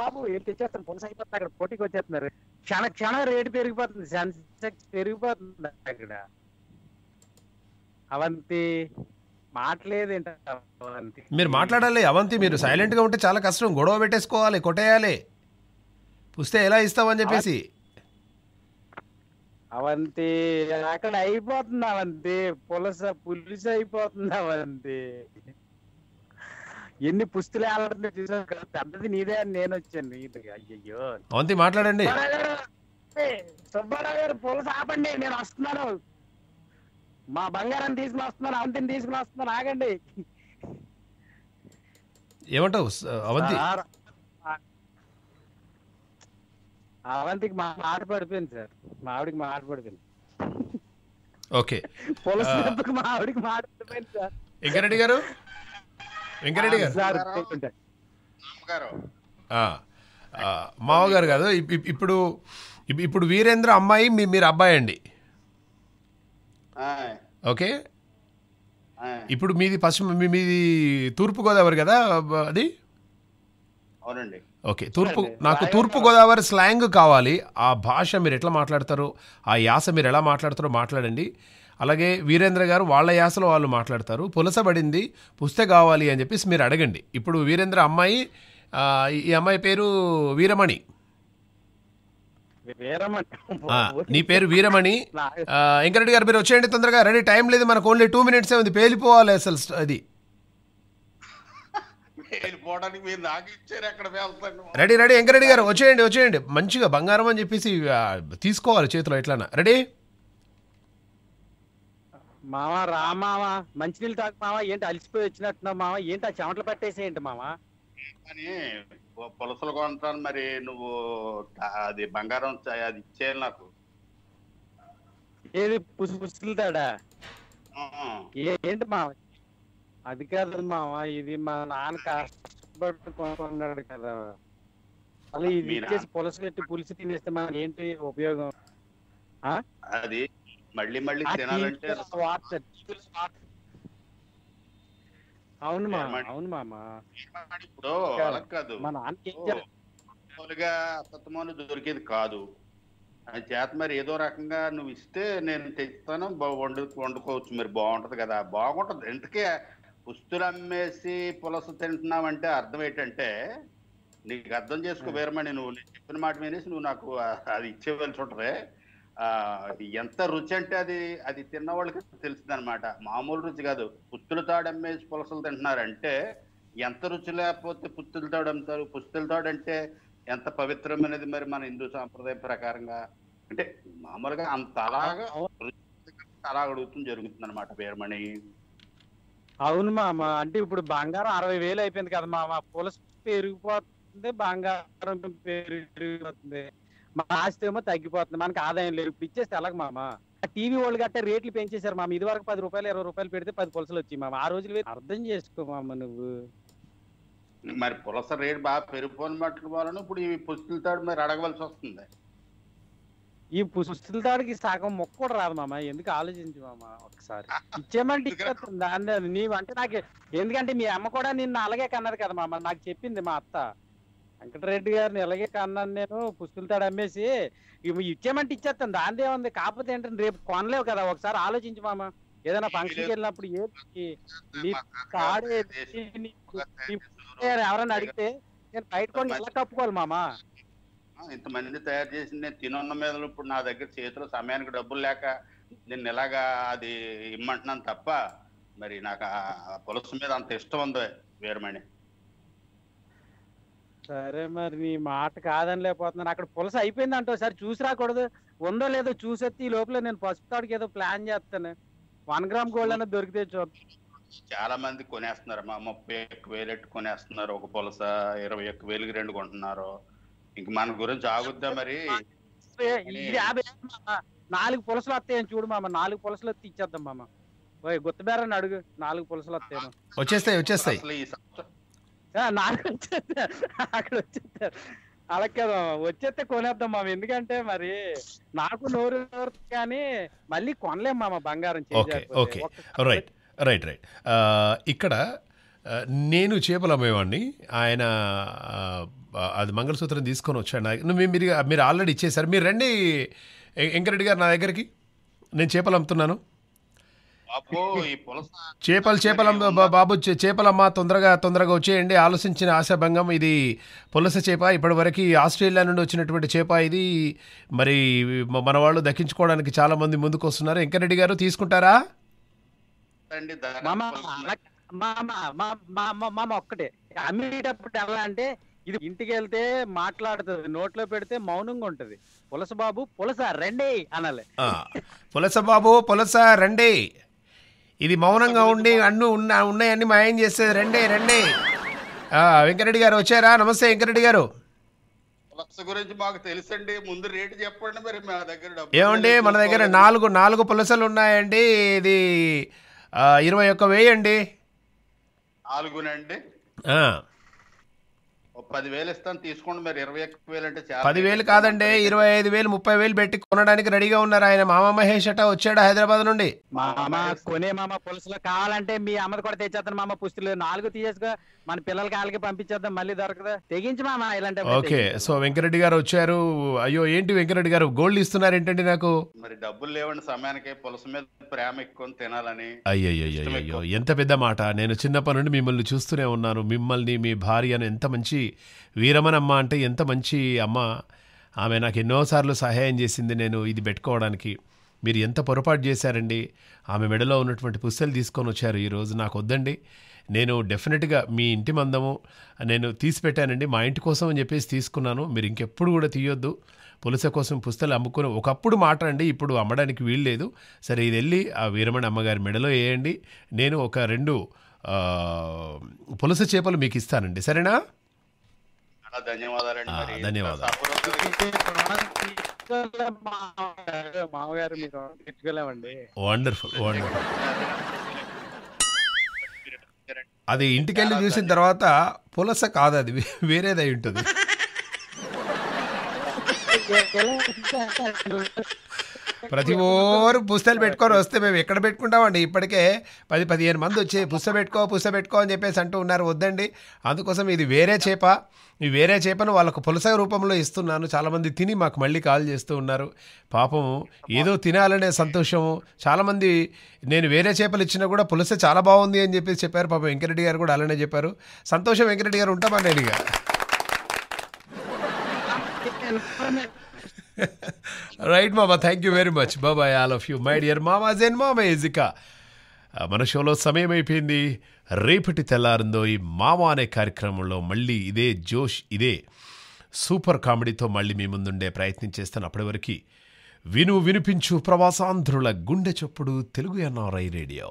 బాబు ఏం తెచ్చేస్తాను కొనసాగిపోతుంది అక్కడ పోటీకి వచ్చేస్తున్నారు క్షణ క్షణ రేటు పెరిగిపోతుంది సెన్సెక్స్ పెరిగిపోతుంది అక్కడ అవంతి మాట్లాడేది అవంతి మీరు మాట్లాడాలి అవంతి మీరు సైలెంట్ గా ఉంటే చాలా కష్టం గొడవ పెట్టేసుకోవాలి కొట్టేయాలి పుస్తే ఎలా ఇస్తామని చెప్పేసి అవంతి అక్కడ అయిపోతుంది అవంతి పులస పులుస అయిపోతుంది అవంతి ఎన్ని పుస్తులు ఆడుతుందో చూసావు కదా పెద్దది నీదే అని నేను వచ్చాను అయ్యో అవంతి మాట్లాడండి సుబ్బారావు గారు పులస ఆపండి నేను వస్తున్నాను మా బంగారం తీసుకుని వస్తున్నాను అవంతిని తీసుకుని వస్తున్నాను ఆగండి ఏమంటావు అవంతి అవంతికి మా మాట పడిపోయింది సార్ మా ఆవిడికి మాట పడిపోయింది ఓకే మా ఆవిడికి మాట పడిపోయింది సార్ వెంకరెడ్డి గారు వెంకరెడ్డి గారు సార్ మామగారు కాదు ఇప్పుడు ఇప్పుడు వీరేంద్ర అమ్మాయి మీ మీరు అబ్బాయి అండి ఓకే ఇప్పుడు మీది పశ్చిమ మీది తూర్పు గోదావరి కదా అది అవునండి ఓకే తూర్పు నాకు తూర్పు గోదావరి స్లాంగ్ కావాలి ఆ భాష మీరు ఎట్లా మాట్లాడతారు ఆ యాస మీరు ఎలా మాట్లాడతారో మాట్లాడండి అలాగే వీరేంద్ర గారు వాళ్ళ యాసలో వాళ్ళు మాట్లాడతారు పులసబడింది పుస్తే కావాలి అని చెప్పేసి మీరు అడగండి ఇప్పుడు వీరేంద్ర అమ్మాయి ఈ అమ్మాయి పేరు వీరమణి నీ పేరు వీరమణి వెంకరెడ్డి గారు మీరు వచ్చేయండి తొందరగా రెడీ టైం లేదు మనకు ఓన్లీ టూ మినిట్సే ఉంది పేలిపోవాలి అసలు అది మీరు రెడీ రెడీ వెంకరెడ్డి గారు వచ్చేయండి వచ్చేయండి మంచిగా బంగారం అని చెప్పేసి తీసుకోవాలి చేతిలో ఎట్లా రెడీ మావా రా మంచి మంచినీళ్ళు తాకు మావా ఏంటి అలిసిపోయి వచ్చినట్టున్నావు మావా ఏంటి ఆ చెమటలు పట్టేసేయండి మావా పులసలు కొంటాను మరి నువ్వు అది బంగారం అది ఇచ్చేయాలి నాకు ఏది పుసి పుసులు తాడా ఏంటి మావా అది కాదు మామ ఇది మా నాన్న కష్టపడి కొనుక్కున్నాడు కదా అలా ఇది ఇచ్చేసి పులస పెట్టి పులిసి తినేస్తే మనం ఏంటి ఉపయోగం అది మళ్ళీ మళ్ళీ తినాలంటే అవును మా అవును మామ ఇప్పుడు కాదు మా నాన్నకి మామూలుగా అసత్మాలు దొరికేది కాదు చేత మరి ఏదో రకంగా నువ్వు ఇస్తే నేను తెచ్చిస్తాను వండు వండుకోవచ్చు మరి బాగుంటది కదా బాగుంటది ఇంతకే పుస్తులు అమ్మేసి పులస తింటున్నావంటే అర్థం ఏంటంటే నీకు అర్థం చేసుకో వేరమని నువ్వు నేను చెప్పిన మాట వినేసి నువ్వు నాకు అది ఇచ్చేవాళ్ళు చూడరే ఎంత రుచి అంటే అది అది తిన్న వాళ్ళకి తెలిసింది అనమాట మామూలు రుచి కాదు పుత్తుల తాడు అమ్మేసి పులసలు తింటున్నారంటే ఎంత రుచి లేకపోతే పుత్తుల తాడు అమ్ముతారు పుస్తుల తాడు అంటే ఎంత పవిత్రమైనది మరి మన హిందూ సాంప్రదాయం ప్రకారంగా అంటే మామూలుగా అంత అలాగా అలాగడుగుతుంది జరుగుతుంది అనమాట వేరమణి అవును మామ అంటే ఇప్పుడు బంగారం అరవై వేలు అయిపోయింది కదా మామ పులస పెరిగిపోతుంది బంగారం పెరిగిపోతుంది మా ఆస్తి ఏమో తగ్గిపోతుంది మనకి ఆదాయం లేదు ఇప్పుడు ఎలాగ మామ టీవీ వాళ్ళు గట్ట రేట్లు పెంచేశారు మామ ఇది వరకు పది రూపాయలు ఇరవై రూపాయలు పెడితే పది పులసలు వచ్చి మామ ఆ రోజులు అర్థం చేసుకో మామ నువ్వు మరి పులస రేటు బాగా పెరిగిపోయిన మట్లు వాళ్ళను ఇప్పుడు ఇవి పుచ్చుతాడు మరి అడగవలసి వస్తుంది ఈ పుస్తులతాడికి సగం మొక్క కూడా రాదు మామ ఎందుకు ఆలోచించు మామ ఒకసారి ఇచ్చేమంటే ఇచ్చేస్తుంది నీవు అంటే నాకు ఎందుకంటే మీ అమ్మ కూడా నిన్ను అలాగే కన్నారు కదా మామ నాకు చెప్పింది మా అత్త వెంకటరెడ్డి గారిని ఇలాగే కన్నాను నేను పుస్తులతాడు అమ్మేసి ఇచ్చేమంటే ఇచ్చేస్తాను దాని ఉంది కాకపోతే ఏంటంటే రేపు కొనలేవు కదా ఒకసారి ఆలోచించు మామ ఏదైనా ఫంక్షన్కి వెళ్ళినప్పుడు ఏడే ఎవరైనా అడిగితే నేను బయట కొని ఎలా కప్పుకోవాలి మామా ఇంతమంది తయారు చేసి నేను తినున్న మీద ఇప్పుడు నా దగ్గర చేతిలో సమయానికి డబ్బులు లేక నేను ఇలాగా అది ఇమ్మంటున్నాను తప్ప మరి నాకు ఆ పులస మీద అంత ఇష్టం ఉంది వీరమణి సరే మరి నీ మాట కాదని లేకపోతున్నాను అక్కడ పులస అయిపోయింది అంటో సార్ చూసి రాకూడదు ఉందో లేదో చూసేది ఈ లోపల నేను పసుపు తాడికి ఏదో ప్లాన్ చేస్తాను వన్ గ్రామ్ గోల్డ్ అనేది దొరికితే చూడు చాలా మంది కొనేస్తున్నారు మా ముప్పై ఎక్కువ వేలు ఎట్టు కొనేస్తున్నారు ఒక పులస ఇరవై ఎక్కువ వేలుకి రెండు కొంటున్నారు ఇంక మన గురించి ఆగుద్దా మరి నాలుగు పులసలు వస్తాయని చూడు మామ నాలుగు పులసలు వస్తే ఇచ్చేద్దాం మామ ఓయ్ గుర్తుబేరని అడుగు నాలుగు పులసలు వస్తాయను వచ్చేస్తాయి వచ్చేస్తాయి నాలుగు అక్కడ వచ్చేస్తారు అలా కదా వచ్చేస్తే కొనేద్దాం మామ ఎందుకంటే మరి నాకు నోరు కానీ మళ్ళీ కొనలేం మామ బంగారం okay okay right right right ఇక్కడ నేను చేపలు అమ్మేవాడిని ఆయన అది మంగళసూత్రం తీసుకొని వచ్చాడు మీరు మీరు ఆల్రెడీ ఇచ్చేసారు మీరు రండి వెంకరెడ్డి గారు నా దగ్గరికి నేను చేపలు అమ్ముతున్నాను చేపలు చేపలు బాబు చేపలమ్మ తొందరగా తొందరగా వచ్చేయండి ఆలోచించిన ఆశాభంగం ఇది పులస చేప ఇప్పటివరకు ఆస్ట్రేలియా నుండి వచ్చినటువంటి చేప ఇది మరి మన వాళ్ళు దక్కించుకోవడానికి చాలా మంది ముందుకు వస్తున్నారు వెంకరెడ్డి గారు తీసుకుంటారా మా మా ఒక్కటే అమ్మేటప్పుడు ఎలా అంటే ఇది ఇంటికి వెళ్తే మాట్లాడుతుంది నోట్లో పెడితే మౌనంగా ఉంటది పులసబాబు పులస రండి అనాలి పులసబాబు పులస రండి ఇది మౌనంగా ఉండి అన్ను ఉన్న ఉన్నాయన్ని మాయం చేసేది రండి రండి వెంకటరెడ్డి గారు వచ్చారా నమస్తే వెంకరెడ్డి గారు పులస గురించి మాకు తెలుసండి ముందు రేటు చెప్పండి మరి మా దగ్గర ఏమండి మన దగ్గర నాలుగు నాలుగు పులసలు ఉన్నాయండి ఇది ఇరవై ఒక్క వెయ్యండి నాలుగునండి పదివేలు ఇస్తాను తీసుకోండి మరి ఇరవై ఒక్క వేలు అంటే పదివేలు కాదండి ఇరవై ఐదు వేలు ముప్పై వేలు పెట్టి కొనడానికి రెడీగా ఉన్నారు ఆయన మామ మహేష్ అట వచ్చాడు హైదరాబాద్ నుండి మామ కొనే మామ పులసలో కావాలంటే మీ అమ్మది కూడా తెచ్చేస్తాను మామ పుస్తలు నాలుగు తీసేసుకో మన పిల్లలకి వాళ్ళకి పంపించేద్దాం మళ్ళీ దొరకదా తెగించి మామా ఇలాంటి ఓకే సో వెంకరెడ్డి గారు వచ్చారు అయ్యో ఏంటి వెంకరెడ్డి గారు గోల్డ్ ఇస్తున్నారు ఏంటండి నాకు మరి డబ్బులు లేవండి సమయానికి పులస మీద ప్రేమ ఎక్కువ తినాలని అయ్యో ఎంత పెద్ద మాట నేను చిన్నప్పటి నుండి మిమ్మల్ని చూస్తూనే ఉన్నాను మిమ్మల్ని మీ భార్యను ఎంత మంచి వీరమనమ్మ అంటే ఎంత మంచి అమ్మ ఆమె నాకు ఎన్నోసార్లు సహాయం చేసింది నేను ఇది పెట్టుకోవడానికి మీరు ఎంత పొరపాటు చేశారండి ఆమె మెడలో ఉన్నటువంటి పుస్తలు తీసుకొని వచ్చారు ఈరోజు నాకు వద్దండి నేను డెఫినెట్గా మీ ఇంటి మందము నేను తీసి పెట్టానండి మా ఇంటి కోసం అని చెప్పేసి తీసుకున్నాను మీరు ఇంకెప్పుడు కూడా తీయొద్దు పులస కోసం పుస్తలు అమ్ముకుని ఒకప్పుడు మాట అండి ఇప్పుడు అమ్మడానికి వీలు లేదు సరే ఇది వెళ్ళి ఆ వీరమణి అమ్మగారి మెడలో వేయండి నేను ఒక రెండు పులస చేపలు మీకు ఇస్తానండి సరేనా ధన్యవాదాలు మామగారు వండర్ఫుల్ వండర్ఫుల్ అది ఇంటికెళ్ళి చూసిన తర్వాత పులస కాదు అది వేరేదై ఉంటుంది ప్రతి ఓరు పుస్తలు పెట్టుకొని వస్తే మేము ఎక్కడ పెట్టుకుంటామండి ఇప్పటికే పది పదిహేను మంది వచ్చి పుస్త పెట్టుకో పుస్త పెట్టుకో అని చెప్పేసి అంటూ ఉన్నారు వద్దండి అందుకోసం ఇది వేరే చేప ఈ వేరే చేపను వాళ్ళకు పులస రూపంలో ఇస్తున్నాను చాలామంది తిని మాకు మళ్ళీ కాల్ చేస్తూ ఉన్నారు పాపం ఏదో తినాలనే సంతోషము చాలామంది నేను వేరే చేపలు ఇచ్చినా కూడా పులస చాలా బాగుంది అని చెప్పేసి చెప్పారు పాపం వెంకరెడ్డి గారు కూడా అలానే చెప్పారు సంతోషం వెంకరెడ్డి గారు ఉంటామండి అడిగా రైట్ మామ థ్యాంక్ యూ వెరీ మచ్ బాబాయ్ all of you my dear మామాజ్ అండ్ మామ ఇజిక మన షోలో సమయం అయిపోయింది రేపటి తెల్లారిందో ఈ మామ అనే కార్యక్రమంలో మళ్ళీ ఇదే జోష్ ఇదే సూపర్ కామెడీతో మళ్ళీ మీ ముందుండే ప్రయత్నం చేస్తాను అప్పటివరకు విను వినిపించు ప్రవాసాంధ్రుల గుండె చొప్పుడు తెలుగు ఎన్ఆర్ఐ రేడియో